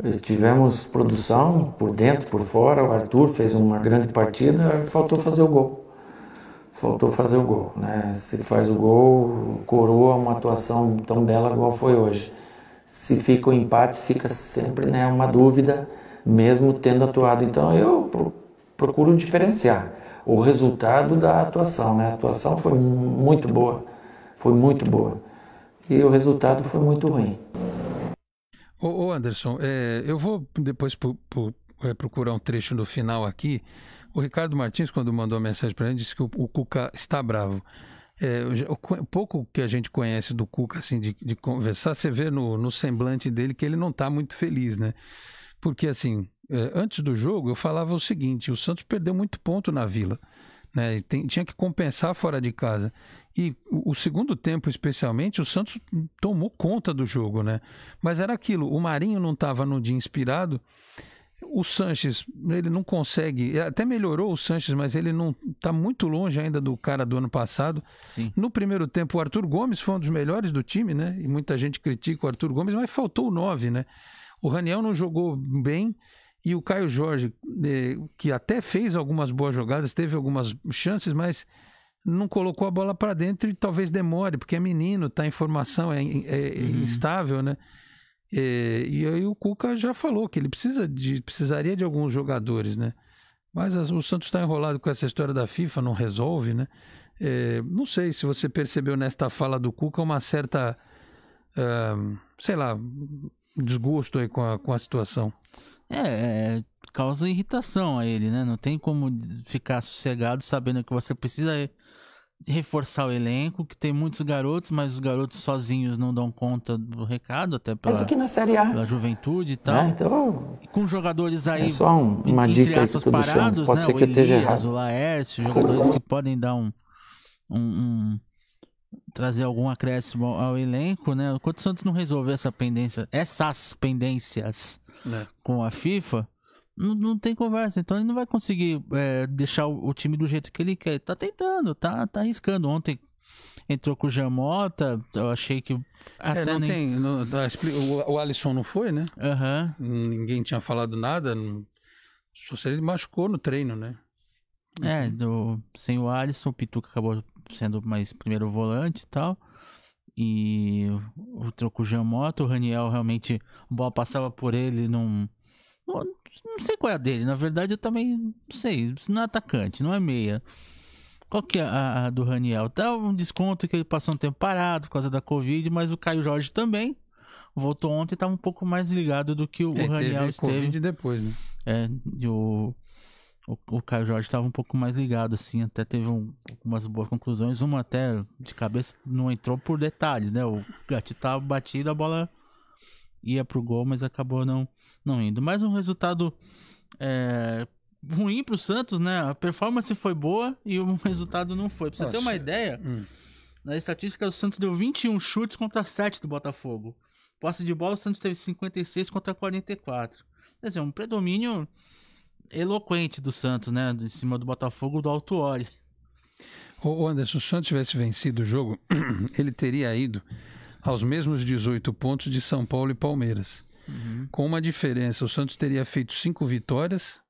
eh, tivemos produção por dentro, por fora. O Arthur fez uma grande partida, faltou fazer o gol faltou fazer o gol. Né? Se faz o gol, coroa uma atuação tão bela igual foi hoje. Se fica o empate, fica sempre né, uma dúvida, mesmo tendo atuado. Então eu procuro diferenciar o resultado da atuação. Né? A atuação foi muito boa, foi muito boa. E o resultado foi muito ruim. Ô Anderson, é, eu vou depois pro, pro, é, procurar um trecho no final aqui o Ricardo Martins, quando mandou a mensagem para ele, disse que o, o Cuca está bravo. É, o, pouco que a gente conhece do Cuca, assim, de, de conversar, você vê no, no, semblante dele que ele não está muito feliz, né? Porque, assim, é, antes do jogo eu falava o seguinte, o Santos perdeu muito ponto na Vila, né? Tem, tinha que compensar fora de casa. E o, o segundo tempo, especialmente, o Santos tomou conta do jogo, né? Mas era aquilo, o Marinho não estava no dia inspirado, o Sanches, ele não consegue, até melhorou o Sanches, mas ele não está muito longe ainda do cara do ano passado. Sim. No primeiro tempo, o Arthur Gomes foi um dos melhores do time, né? E muita gente critica o Arthur Gomes, mas faltou o 9, né? O Raniel não jogou bem e o Caio Jorge, eh, que até fez algumas boas jogadas, teve algumas chances, mas não colocou a bola para dentro e talvez demore, porque é menino, está em formação, é, é, é uhum. instável, né? É, e aí o Cuca já falou que ele precisa de, precisaria de alguns jogadores, né? Mas o Santos está enrolado com essa história da FIFA, não resolve, né? É, não sei se você percebeu nesta fala do Cuca uma certa, uh, sei lá, desgosto aí com a, com a situação. É, é, causa irritação a ele, né? Não tem como ficar sossegado sabendo que você precisa reforçar o elenco, que tem muitos garotos, mas os garotos sozinhos não dão conta do recado, até pela, do que na série a. pela juventude e tal. É, então, com jogadores aí, é só um, uma entre dica aspas, parados, Pode né? ser que o Elias, o Laércio, jogadores que podem dar um, um, um trazer algum acréscimo ao, ao, elenco, né? Enquanto o Santos não resolver essa pendência, essas pendências é. com a FIFA, não, não tem conversa. Então ele não vai conseguir é, deixar o, o, time do jeito que ele quer. Tá tentando, tá, tá arriscando. Ontem entrou com o Jamota, eu achei que. É, até é, não nem... tem. Tá, o, o Alisson não foi, né? Uhum. Ninguém tinha falado nada. Só se ele machucou no treino, né? É, do, sem o Alisson, o Pituca acabou sendo mais primeiro volante e tal. E o, o Troco Jamota, o Raniel realmente, a bola passava por ele, não. Num não, sei qual é a dele. Na verdade, eu também não sei. Não é atacante, não é meia. Qual que é a, a, do Raniel? Tá um desconto que ele passou um tempo parado por causa da Covid, mas o Caio Jorge também voltou ontem e estava tá um pouco mais ligado do que o, é, o Raniel teve esteve. COVID depois, né? É, o, o, o Caio Jorge estava um pouco mais ligado, assim, até teve um, umas boas conclusões. Uma até de cabeça não entrou por detalhes, né? O Gatti tava batido, a bola ia pro gol, mas acabou não não indo. Mais um resultado é, ruim para o Santos, né? A performance foi boa e o resultado não foi. Para você Poxa. ter uma ideia, hum. na estatística, o Santos deu 21 chutes contra 7 do Botafogo. Posse de bola, o Santos teve 56 contra 44. Quer dizer, um predomínio eloquente do Santos, né? Em cima do Botafogo, do Alto Óleo. O Anderson, se o Santos tivesse vencido o jogo, (clears throat) ele teria ido aos mesmos 18 pontos de São Paulo e Palmeiras. Uhum. Com uma diferença, o Santos teria feito cinco vitórias,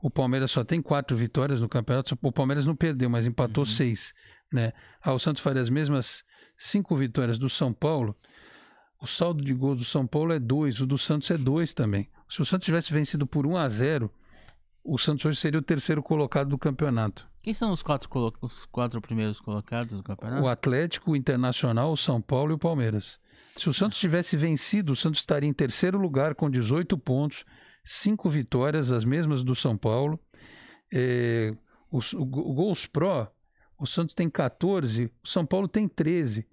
o Palmeiras só tem quatro vitórias no campeonato, o Palmeiras não perdeu, mas empatou uhum. seis. Né? Ah, o Santos faria as mesmas cinco vitórias do São Paulo, o saldo de gols do São Paulo é dois, o do Santos é dois também. Se o Santos tivesse vencido por 1 a 0 o Santos hoje seria o terceiro colocado do campeonato. Quem são os quatro, os quatro primeiros colocados do campeonato? O Atlético, o Internacional, o São Paulo e o Palmeiras. Se o Santos tivesse vencido, o Santos estaria em terceiro lugar com 18 pontos, cinco vitórias, as mesmas do São Paulo. É, o, o, o Gols Pro, o Santos tem 14, o São Paulo tem 13.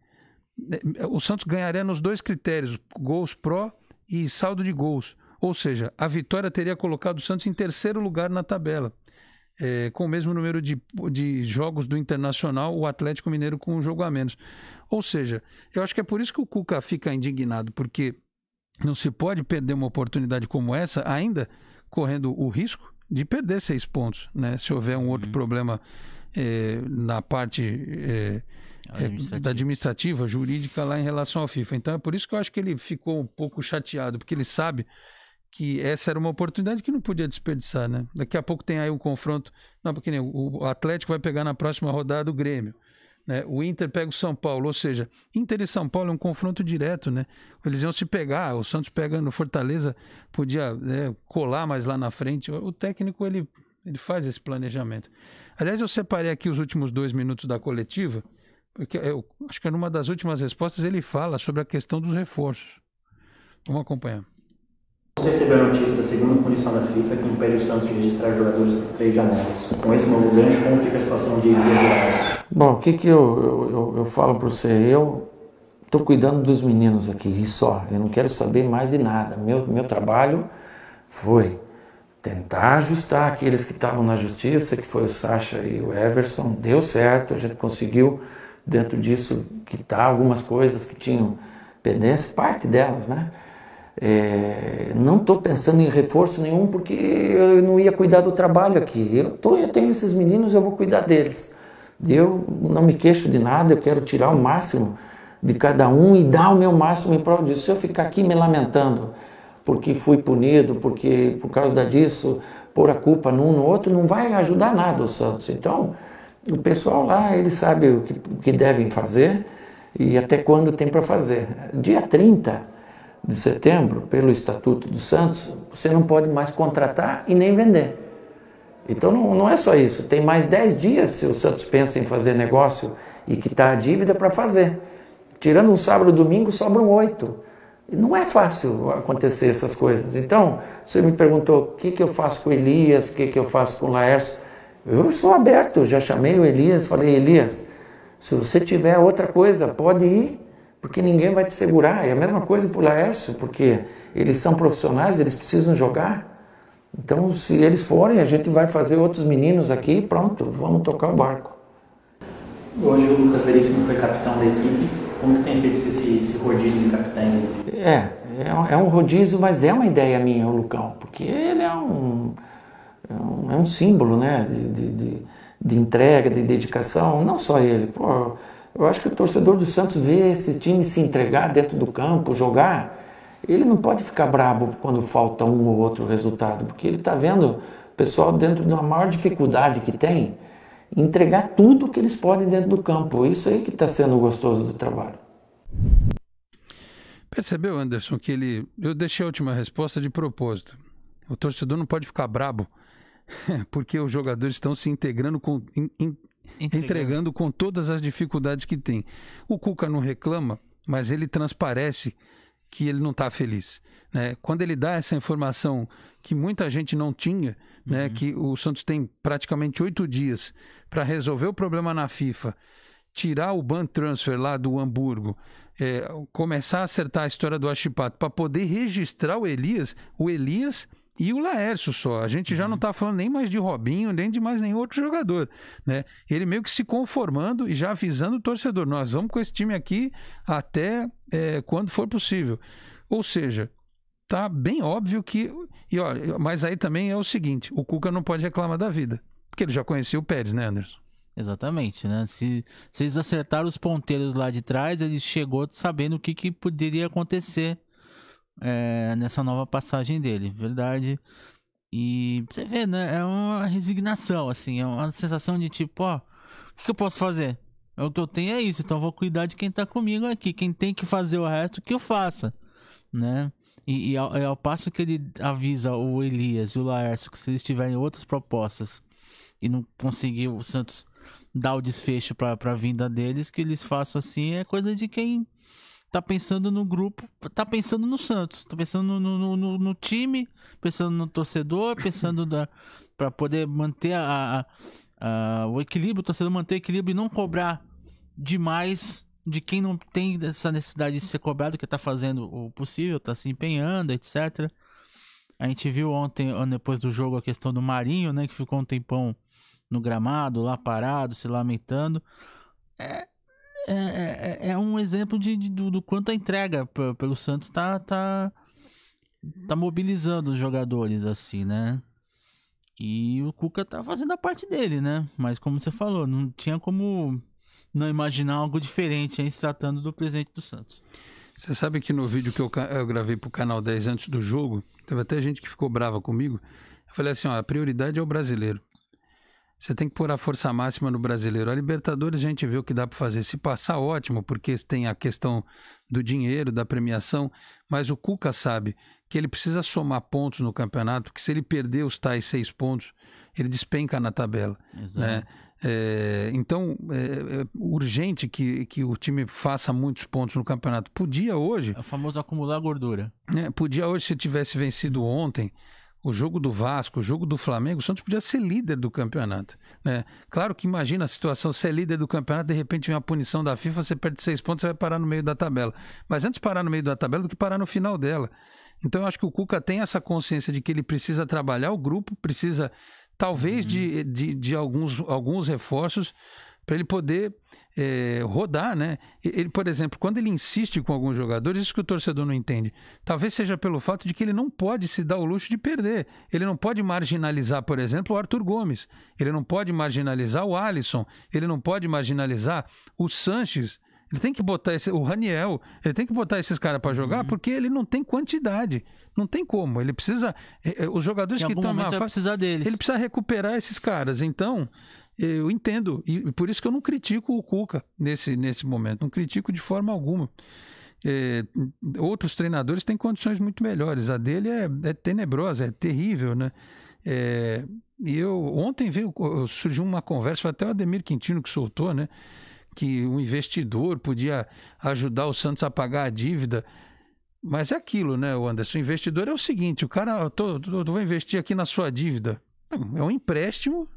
É, o Santos ganharia nos dois critérios, gols pró e saldo de gols. Ou seja, a vitória teria colocado o Santos em terceiro lugar na tabela é, com o mesmo número de, de jogos do Internacional, o Atlético Mineiro com um jogo a menos. Ou seja, eu acho que é por isso que o Cuca fica indignado, porque não se pode perder uma oportunidade como essa, ainda correndo o risco de perder seis pontos, né? Se houver um outro uhum. problema é, na parte é, administrativa. da administrativa, jurídica lá em relação ao FIFA. Então é por isso que eu acho que ele ficou um pouco chateado, porque ele sabe que essa era uma oportunidade que não podia desperdiçar, né? Daqui a pouco tem aí um confronto, não, porque nem o Atlético vai pegar na próxima rodada o Grêmio, né? O Inter pega o São Paulo, ou seja, Inter e São Paulo é um confronto direto, né? Eles iam se pegar, o Santos pega no Fortaleza, podia né, colar mais lá na frente. O técnico ele ele faz esse planejamento. Aliás, eu separei aqui os últimos dois minutos da coletiva, porque eu acho que numa das últimas respostas ele fala sobre a questão dos reforços. Vamos acompanhar. Você recebeu a notícia da segunda punição da FIFA que impede o Santos de registrar jogadores por três janelas. Com esse novo gancho, como fica a situação de Elias Bom, o que, que eu, eu, eu, eu falo para você? Eu estou cuidando dos meninos aqui e só. Eu não quero saber mais de nada. Meu, meu trabalho foi tentar ajustar aqueles que estavam na justiça, que foi o Sacha e o Everson. Deu certo, a gente conseguiu, dentro disso, quitar algumas coisas que tinham pendência, parte delas, né? É, não estou pensando em reforço nenhum porque eu não ia cuidar do trabalho aqui. Eu, tô, eu tenho esses meninos, eu vou cuidar deles. Eu não me queixo de nada, eu quero tirar o máximo de cada um e dar o meu máximo em prol disso. Se eu ficar aqui me lamentando porque fui punido, porque por causa disso, pôr a culpa num no outro, não vai ajudar nada o Santos. Então, o pessoal lá, ele sabe o que, o que devem fazer e até quando tem para fazer. Dia 30 de setembro, pelo Estatuto dos Santos, você não pode mais contratar e nem vender. Então não, não é só isso, tem mais 10 dias se o Santos pensa em fazer negócio e quitar a dívida para fazer. Tirando um sábado e domingo, sobram oito. Não é fácil acontecer essas coisas. Então, você me perguntou o que, que eu faço com o Elias, o que, que eu faço com o Laércio. Eu sou aberto, já chamei o Elias, falei, Elias, se você tiver outra coisa, pode ir porque ninguém vai te segurar. É a mesma coisa para o Laércio, porque eles são profissionais, eles precisam jogar. Então, se eles forem, a gente vai fazer outros meninos aqui e pronto, vamos tocar o barco. Hoje o Lucas Veríssimo foi capitão da equipe. Como que tem feito esse, esse rodízio de capitães? É, é um, é um rodízio, mas é uma ideia minha, o Lucão, porque ele é um, é um, é um símbolo né, de, de, de, de entrega, de dedicação, não só ele. Pô, eu acho que o torcedor do Santos vê esse time se entregar dentro do campo, jogar, ele não pode ficar brabo quando falta um ou outro resultado, porque ele está vendo o pessoal dentro de uma maior dificuldade que tem, entregar tudo que eles podem dentro do campo. Isso aí que está sendo gostoso do trabalho. Percebeu, Anderson, que ele. Eu deixei a última resposta de propósito. O torcedor não pode ficar brabo (laughs) porque os jogadores estão se integrando com, in, entregando. entregando com todas as dificuldades que tem. O Cuca não reclama, mas ele transparece que ele não está feliz. Né? Quando ele dá essa informação que muita gente não tinha, né? Uhum. que o Santos tem praticamente oito dias para resolver o problema na FIFA, tirar o ban transfer lá do Hamburgo, é, começar a acertar a história do Achipato para poder registrar o Elias, o Elias e o Laércio só. A gente já não está uhum. falando nem mais de Robinho, nem de mais nenhum outro jogador. Né? Ele meio que se conformando e já avisando o torcedor: nós vamos com esse time aqui até é, quando for possível. Ou seja, tá bem óbvio que. E olha, mas aí também é o seguinte: o Cuca não pode reclamar da vida. Porque ele já conhecia o Pérez, né, Anderson? Exatamente, né? Se, se eles acertaram os ponteiros lá de trás, ele chegou sabendo o que, que poderia acontecer é, nessa nova passagem dele, verdade. E você vê, né? É uma resignação, assim, é uma sensação de tipo, ó, o que, eu posso fazer? É o que eu tenho é isso, então vou cuidar de quem tá comigo aqui. Quem tem que fazer o resto, que eu faça, né? E, e ao, e ao passo que ele avisa o Elias e o Laércio que se eles tiverem outras propostas e não conseguir o Santos dar o desfecho para a vinda deles, que eles façam assim é coisa de quem tá pensando no grupo, tá pensando no Santos, tá pensando no, no, no, no time, pensando no torcedor, (laughs) pensando para poder manter a, a, a, o equilíbrio, o torcedor manter o equilíbrio e não cobrar demais de quem não tem essa necessidade de ser cobrado, que tá fazendo o possível, tá se empenhando, etc. A gente viu ontem, depois do jogo, a questão do Marinho, né, que ficou um tempão no gramado, lá parado, se lamentando. É, é é, é, é, um exemplo de, de do, do, quanto a entrega pelo Santos tá, tá, tá mobilizando os jogadores, assim, né? E o Cuca tá fazendo a parte dele, né? Mas como você falou, não tinha como não imaginar algo diferente aí se tratando do presente do Santos. Você sabe que no vídeo que eu, eu gravei pro canal 10 antes do jogo, teve até gente que ficou brava comigo. Eu falei assim, ó, a prioridade é o brasileiro. Você tem que pôr a força máxima no brasileiro. A Libertadores a gente vê o que dá para fazer. Se passar, ótimo, porque tem a questão do dinheiro, da premiação. Mas o Cuca sabe que ele precisa somar pontos no campeonato, que se ele perder os tais seis pontos, ele despenca na tabela. Exato. Né? É, então, é, é, urgente que, que o time faça muitos pontos no campeonato. Podia hoje. É o famoso acumular gordura. Né? Podia hoje, se tivesse vencido ontem o jogo do Vasco, o jogo do Flamengo, o Santos podia ser líder do campeonato. Né? Claro que imagina a situação, você é líder do campeonato, de repente vem uma punição da FIFA, você perde seis pontos, você vai parar no meio da tabela. Mas antes parar no meio da tabela do que parar no final dela. Então eu acho que o Cuca tem essa consciência de que ele precisa trabalhar o grupo, precisa talvez uhum. de, de, de alguns, alguns reforços, para ele poder é, rodar, né? Ele, por exemplo, quando ele insiste com alguns jogadores, isso que o torcedor não entende. Talvez seja pelo fato de que ele não pode se dar o luxo de perder. Ele não pode marginalizar, por exemplo, o Arthur Gomes. Ele não pode marginalizar o Alisson. Ele não pode marginalizar o Sanches. Ele tem que botar esse, o Raniel, ele tem que botar esses caras para jogar, uhum. porque ele não tem quantidade. Não tem como. Ele precisa. É, é, os jogadores em que estão na fase. Precisar deles. Ele precisa recuperar esses caras. Então, eu entendo, e por isso que eu não critico o Cuca nesse, nesse momento, não critico de forma alguma. É, outros treinadores têm condições muito melhores, a dele é, é tenebrosa, é terrível, né? É, e eu ontem veio, surgiu uma conversa, foi até o Ademir Quintino que soltou, né? Que um investidor podia ajudar o Santos a pagar a dívida. Mas é aquilo, né, Anderson? O investidor é o seguinte: o cara, eu tô, tô, vou investir aqui na sua dívida. É um empréstimo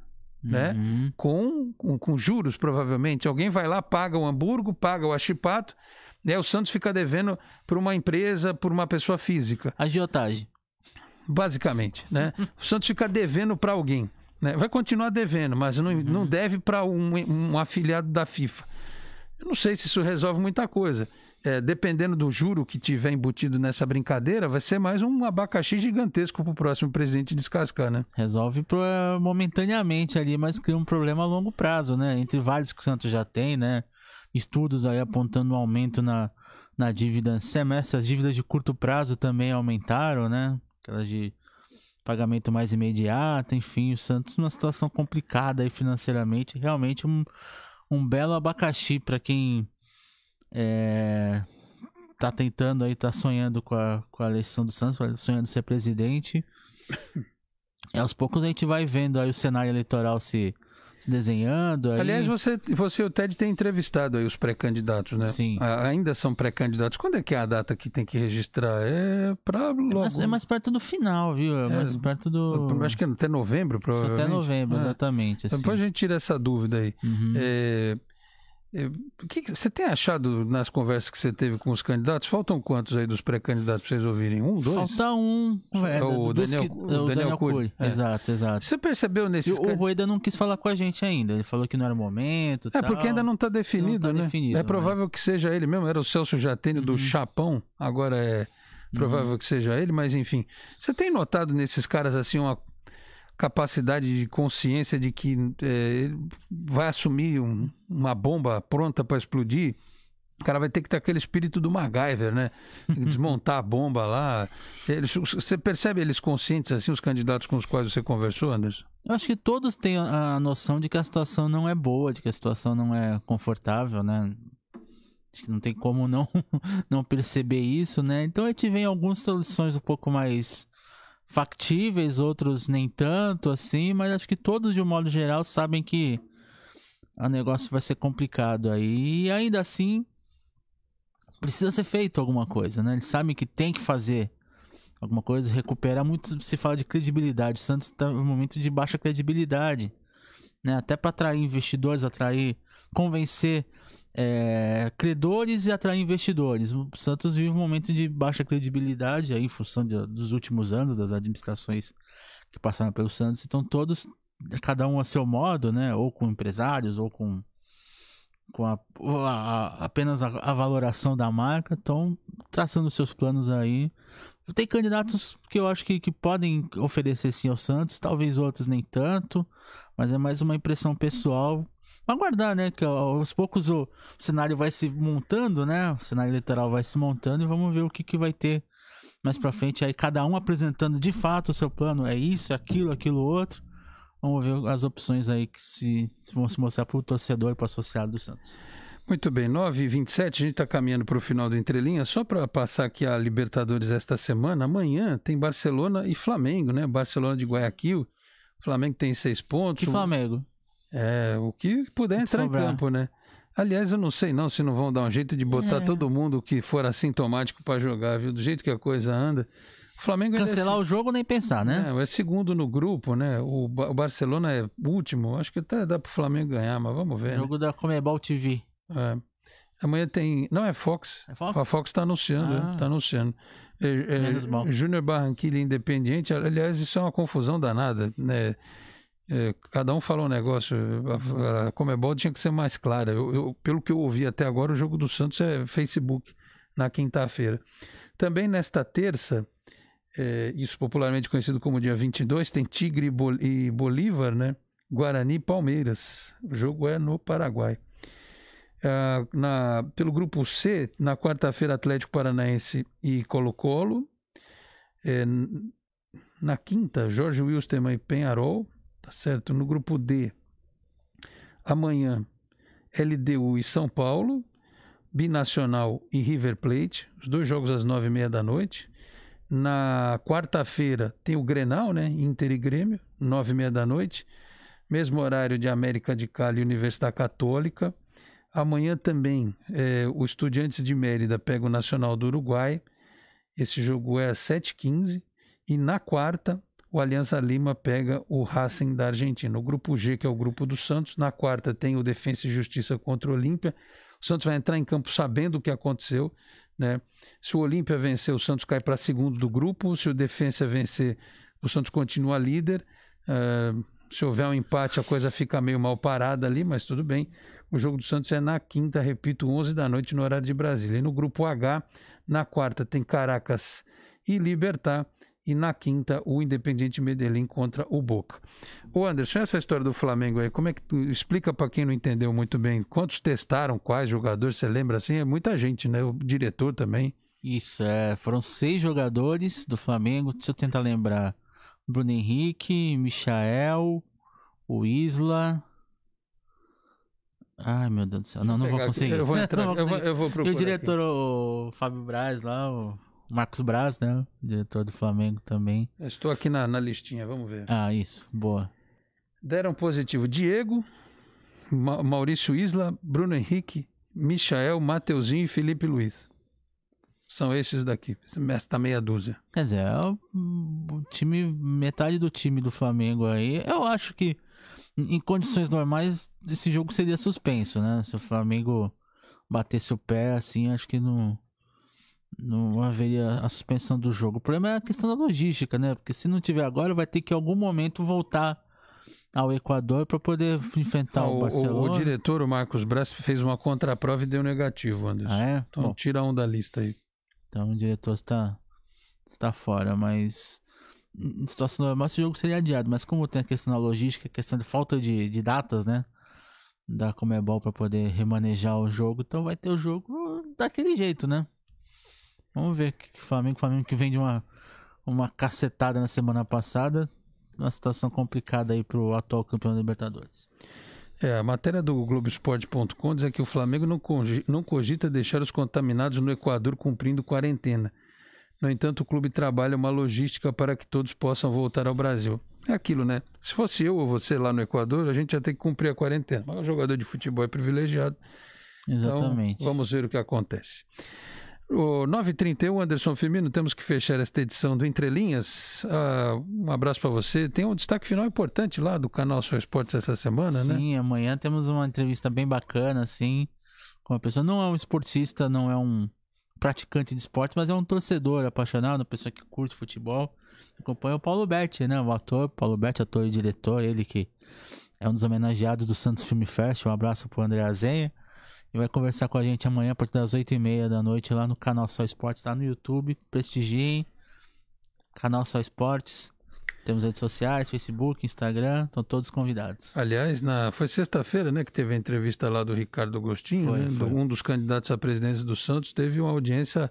né? Uhum. Com, com, com, juros, provavelmente. Alguém vai lá, paga o Hamburgo, paga o Achipato, né? o Santos fica devendo para uma empresa, por uma pessoa física. Agiotagem. Basicamente, né? (laughs) o Santos fica devendo para alguém. Né? Vai continuar devendo, mas não, uhum. não deve para um, um afiliado da FIFA. Eu não sei se isso resolve muita coisa é, dependendo do juro que tiver embutido nessa brincadeira, vai ser mais um abacaxi gigantesco para o próximo presidente descascar, né? Resolve pro é, momentaneamente ali, mas cria um problema a longo prazo, né? Entre vários que o Santos já tem, né? Estudos aí apontando um aumento na, na dívida semestre, as dívidas de curto prazo também aumentaram, né? Aquelas de pagamento mais imediato, enfim, o Santos numa situação complicada aí financeiramente, realmente um, um belo abacaxi para quem é, tá tentando aí, tá sonhando com a, com a eleição do Santos, tá sonhando ser presidente. E aos poucos a gente vai vendo aí o cenário eleitoral se, se desenhando. Aí... Aliás, você, você e o Ted tem entrevistado aí os pré-candidatos, né? Sim. A, ainda são pré-candidatos. Quando é que é a data que tem que registrar? É para logo... É mais, é mais, perto do final, viu? É, é mais perto do... Acho que é até novembro, provavelmente. Até novembro, é. exatamente. Assim. Então, depois assim. a gente tira essa dúvida aí. Uhum. É... O que você tem achado nas conversas que você teve com os candidatos? Faltam quantos aí dos pré-candidatos para vocês ouvirem? Um, dois? Falta um. É, o, Daniel, que, é, o Daniel, Daniel Cury. Cury. É. Exato, exato. Você percebeu nesse. o Rueda não quis falar com a gente ainda. Ele falou que não era o momento. É, tal. porque ainda não está tá definido, tá né? Definido, é provável mas... que seja ele mesmo. Era o Celso Jatene uhum. do Chapão. Agora é uhum. provável uhum. que seja ele, mas enfim. Você tem notado nesses caras assim uma capacidade de consciência de que é, vai assumir um, uma bomba pronta para explodir, o cara vai ter que ter aquele espírito do MacGyver, né? Desmontar a bomba lá. Eles, você percebe eles conscientes assim, os candidatos com os quais você conversou, Anderson? Eu acho que todos têm a noção de que a situação não é boa, de que a situação não é confortável, né? Acho que não tem como não, (laughs) não perceber isso, né? Então a gente vê algumas soluções um pouco mais factíveis, outros nem tanto assim, mas acho que todos de um modo geral sabem que o negócio vai ser complicado aí. E ainda assim, precisa ser feito alguma coisa, né? Eles sabem que tem que fazer alguma coisa, recuperar muito. Se fala de credibilidade, o Santos está um momento de baixa credibilidade, né? Até para atrair investidores, atrair, convencer é, credores e atrair investidores. O Santos vive um momento de baixa credibilidade aí, em função de, dos últimos anos, das administrações que passaram pelo Santos. Então, todos, é, cada um a seu modo, né? ou com empresários, ou com, com a, a, apenas a, a, valoração da marca, estão traçando seus planos aí. Tem candidatos que eu acho que, que podem oferecer sim ao Santos, talvez outros nem tanto, mas é mais uma impressão pessoal aguardar, né? Que aos poucos o cenário vai se montando, né? O cenário eleitoral vai se montando e vamos ver o que, que vai ter mais pra frente. Aí cada um apresentando de fato o seu plano. É isso, é aquilo, aquilo, outro. Vamos ver as opções aí que se, vão se mostrar pro torcedor e pro associado do Santos. Muito bem, 9h27, a gente está caminhando para o final do Entrelinha. Só para passar aqui a Libertadores esta semana, amanhã tem Barcelona e Flamengo, né? Barcelona de Guayaquil. Flamengo tem seis pontos. Que Flamengo? É, o que puder entrar sobrar. em campo, né? Aliás, eu não sei não se não vão dar um jeito de botar é. todo mundo que for assintomático para jogar, viu? Do jeito que a coisa anda. O Flamengo é Cancelar é... o jogo nem pensar, né? É, é segundo no grupo, né? O, ba o, Barcelona é último. Acho que até dá pro Flamengo ganhar, mas vamos ver. Jogo né? da Comebol TV. É. Amanhã tem. Não, é Fox. É Fox? A Fox está anunciando, ah. Tá anunciando. É, é, Júnior Barranquilla Independiente. Aliás, isso é uma confusão danada, né? É, cada um falou um negócio. A, a Comebol é tinha que ser mais clara. Eu, eu, pelo que eu ouvi até agora, o jogo do Santos é Facebook na quinta-feira. Também nesta terça, é, isso popularmente conhecido como dia 22, tem Tigre e Bolívar, né? Guarani e Palmeiras. O jogo é no Paraguai. Ah, na, pelo grupo C, na quarta-feira, Atlético Paranaense e Colo-Colo. É, na quinta, Jorge Wilson e Penharol tá certo? No grupo D, amanhã, LDU e São Paulo, Binacional e River Plate, os dois jogos às nove e meia da noite. Na quarta-feira tem o Grenal, né? Inter e Grêmio, nove e meia da noite. Mesmo horário de América de Cali e Universidade Católica. Amanhã também é, o Estudiantes de Mérida pega o Nacional do Uruguai. Esse jogo é às 7h15. E na quarta, o Aliança Lima pega o Racing da Argentina. O grupo G, que é o grupo do Santos, na quarta tem o Defensa e Justiça contra o Olímpia. O Santos vai entrar em campo sabendo o que aconteceu. Né? Se o Olímpia vencer, o Santos cai para segundo do grupo. Se o Defensa vencer, o Santos continua líder. Uh, se houver um empate, a coisa fica meio mal parada ali, mas tudo bem. O jogo do Santos é na quinta, repito, 11 da noite no horário de Brasília. E no grupo H, na quarta, tem Caracas e Libertar e na quinta o Independiente Medellín contra o Boca. O Anderson, essa história do Flamengo aí, como é que tu explica para quem não entendeu muito bem? Quantos testaram, quais jogadores, você lembra assim? É muita gente, né? O diretor também. Isso, é, foram seis jogadores do Flamengo, deixa eu tentar lembrar. Bruno Henrique, Michael, o Isla, Ai, meu Deus do céu. Não, não vou, vou conseguir. Eu vou entrar. (laughs) eu, vou, eu vou procurar. E o diretor, aqui. o Fábio Braz lá, o Marcos Braz, né? Diretor do Flamengo também. estou aqui na, na listinha, vamos ver. Ah, isso, boa. Deram positivo Diego, Ma Maurício Isla, Bruno Henrique, Michael, Mateuzinho e Felipe Luiz. São esses daqui, esta tá meia dúzia. Quer dizer, é o time, metade do time do Flamengo aí. Eu acho que em condições normais esse jogo seria suspenso, né? Se o Flamengo batesse o pé assim, acho que não não haveria a suspensão do jogo. O problema é a questão da logística, né? Porque se não tiver agora, vai ter que em algum momento voltar ao Equador para poder enfrentar ah, o, o Barcelona. O, o, diretor, o Marcos Brás fez uma contraprova e deu negativo, Anderson. Ah, é? Então Bom, tira um da lista aí. Então o diretor está, está fora, mas em situação normal esse jogo seria adiado, mas como tem a questão da logística, a questão de falta de, de datas, né? Da Comebol para poder remanejar o jogo, então vai ter o jogo daquele jeito, né? Vamos ver o que o Flamengo, Flamengo que vem de uma, uma cacetada na semana passada. Uma situação complicada aí pro atual campeão da Libertadores. É, a matéria do Globoesporte.com diz que o Flamengo não, não cogita deixar os contaminados no Equador cumprindo quarentena. No entanto, o clube trabalha uma logística para que todos possam voltar ao Brasil. É aquilo, né? Se fosse eu ou você lá no Equador, a gente ia ter que cumprir a quarentena. Mas o jogador de futebol é privilegiado. Então, Exatamente. Então, vamos ver o que acontece. O 931, Anderson Firmino, temos que fechar esta edição do Entre Linhas. Ah, um abraço para você. Tem um destaque final importante lá do canal São Esportes essa semana, Sim, né? Sim, amanhã temos uma entrevista bem bacana, assim, com uma pessoa. Não é um esportista, não é um praticante de esportes, mas é um torcedor apaixonado, uma pessoa que curte futebol. Acompanha o Paulo Berti, né? O ator, Paulo Berti, ator e diretor, ele que é um dos homenageados do Santos Film Fest. Um abraço pro André Azenha e vai conversar com a gente amanhã a partir das 8h30 da noite lá no canal Só Esportes, tá no YouTube. Prestigiem. Canal Só Esportes. Temos redes sociais, Facebook, Instagram, estão todos convidados. Aliás, na, foi sexta-feira, né, que teve a entrevista lá do Ricardo Agostinho, foi, né, foi. um dos candidatos à presidência do Santos, teve uma audiência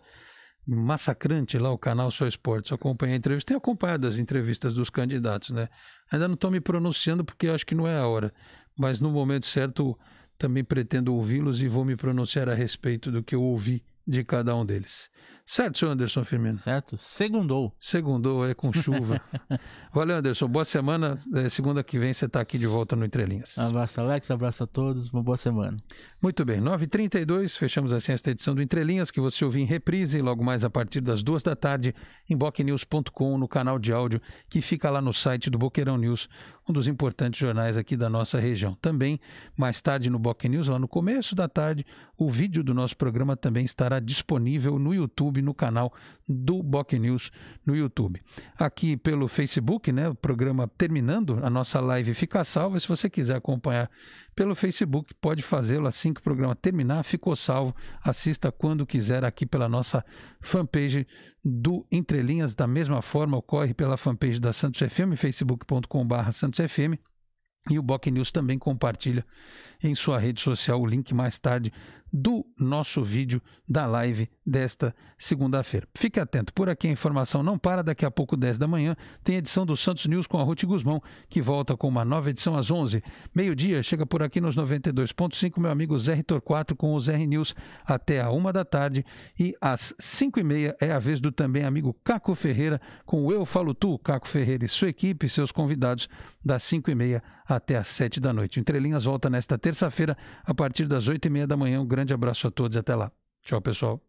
massacrante lá, o canal Só Esportes. acompanhei a entrevista, tenho acompanhado as entrevistas dos candidatos, né? Ainda não estou me pronunciando porque acho que não é a hora, mas no momento certo também pretendo ouvi-los e vou me pronunciar a respeito do que eu ouvi de cada um deles. Certo, senhor Anderson Firmino? Certo. Segundou. Segundou, é com chuva. (laughs) Valeu, Anderson. Boa semana. É, segunda que vem você está aqui de volta no Entrelinhas. Abraço, Alex. Abraço a todos. Uma boa semana. Muito bem. 9h32, fechamos assim esta edição do Entrelinhas, que você ouviu em reprise logo mais a partir das duas da tarde em bocnews.com, no canal de áudio que fica lá no site do Boqueirão News, um dos importantes jornais aqui da nossa região. Também, mais tarde no Boc News, lá no começo da tarde, o vídeo do nosso programa também estará disponível no YouTube, no canal do Boc News no YouTube. Aqui pelo Facebook, né, o programa terminando, a nossa live fica salva. Se você quiser acompanhar pelo Facebook. Pode fazê-lo assim que o programa terminar. Ficou salvo. Assista quando quiser aqui pela nossa fanpage do Entrelinhas. Da mesma forma, ocorre pela fanpage da Santos FM, facebook.com.br santosfm. E o Boc News também compartilha em sua rede social o link mais tarde do nosso vídeo da live desta segunda-feira. Fique atento, por aqui a informação não para, daqui a pouco 10 da manhã tem edição do Santos News com a Ruth Guzmão, que volta com uma nova edição às 11. Meio-dia, chega por aqui nos 92.5, meu amigo Zé Ritor 4 com o Zé R News até a 1 da tarde e às 5 e meia é a vez do também amigo Caco Ferreira com o Eu Falo Tu, Caco Ferreira e sua equipe, seus convidados das 5 e meia até às 7 da noite. Entrelinhas volta nesta terça-feira a partir das 8 e meia da manhã. Um grande grande abraço a todos e até lá. Tchau, pessoal.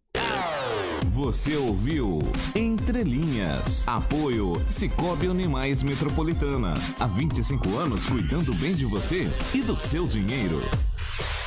Você ouviu Entre Linhas. Apoio Cicobi Animais Metropolitana. Há 25 anos cuidando bem de você e do seu dinheiro.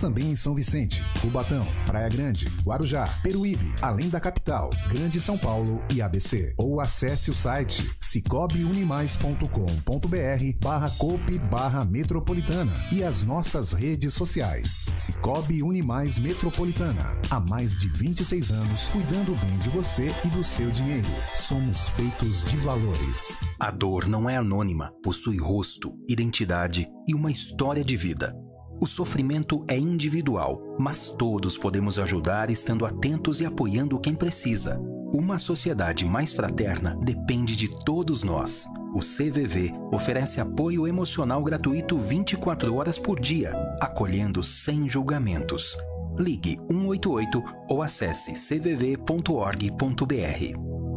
também em São Vicente, Cubatão, Praia Grande, Guarujá, Peruíbe, além da capital, Grande São Paulo e ABC. Ou acesse o site cicobiunimais.com.br barra cope barra metropolitana e as nossas redes sociais. Cicobi Unimais Metropolitana. Há mais de 26 anos cuidando bem de você e do seu dinheiro. Somos feitos de valores. A dor não é anônima, possui rosto, identidade e uma história de vida. O sofrimento é individual, mas todos podemos ajudar estando atentos e apoiando quem precisa. Uma sociedade mais fraterna depende de todos nós. O CVV oferece apoio emocional gratuito 24 horas por dia, acolhendo sem julgamentos. Ligue 188 ou acesse cvv.org.br.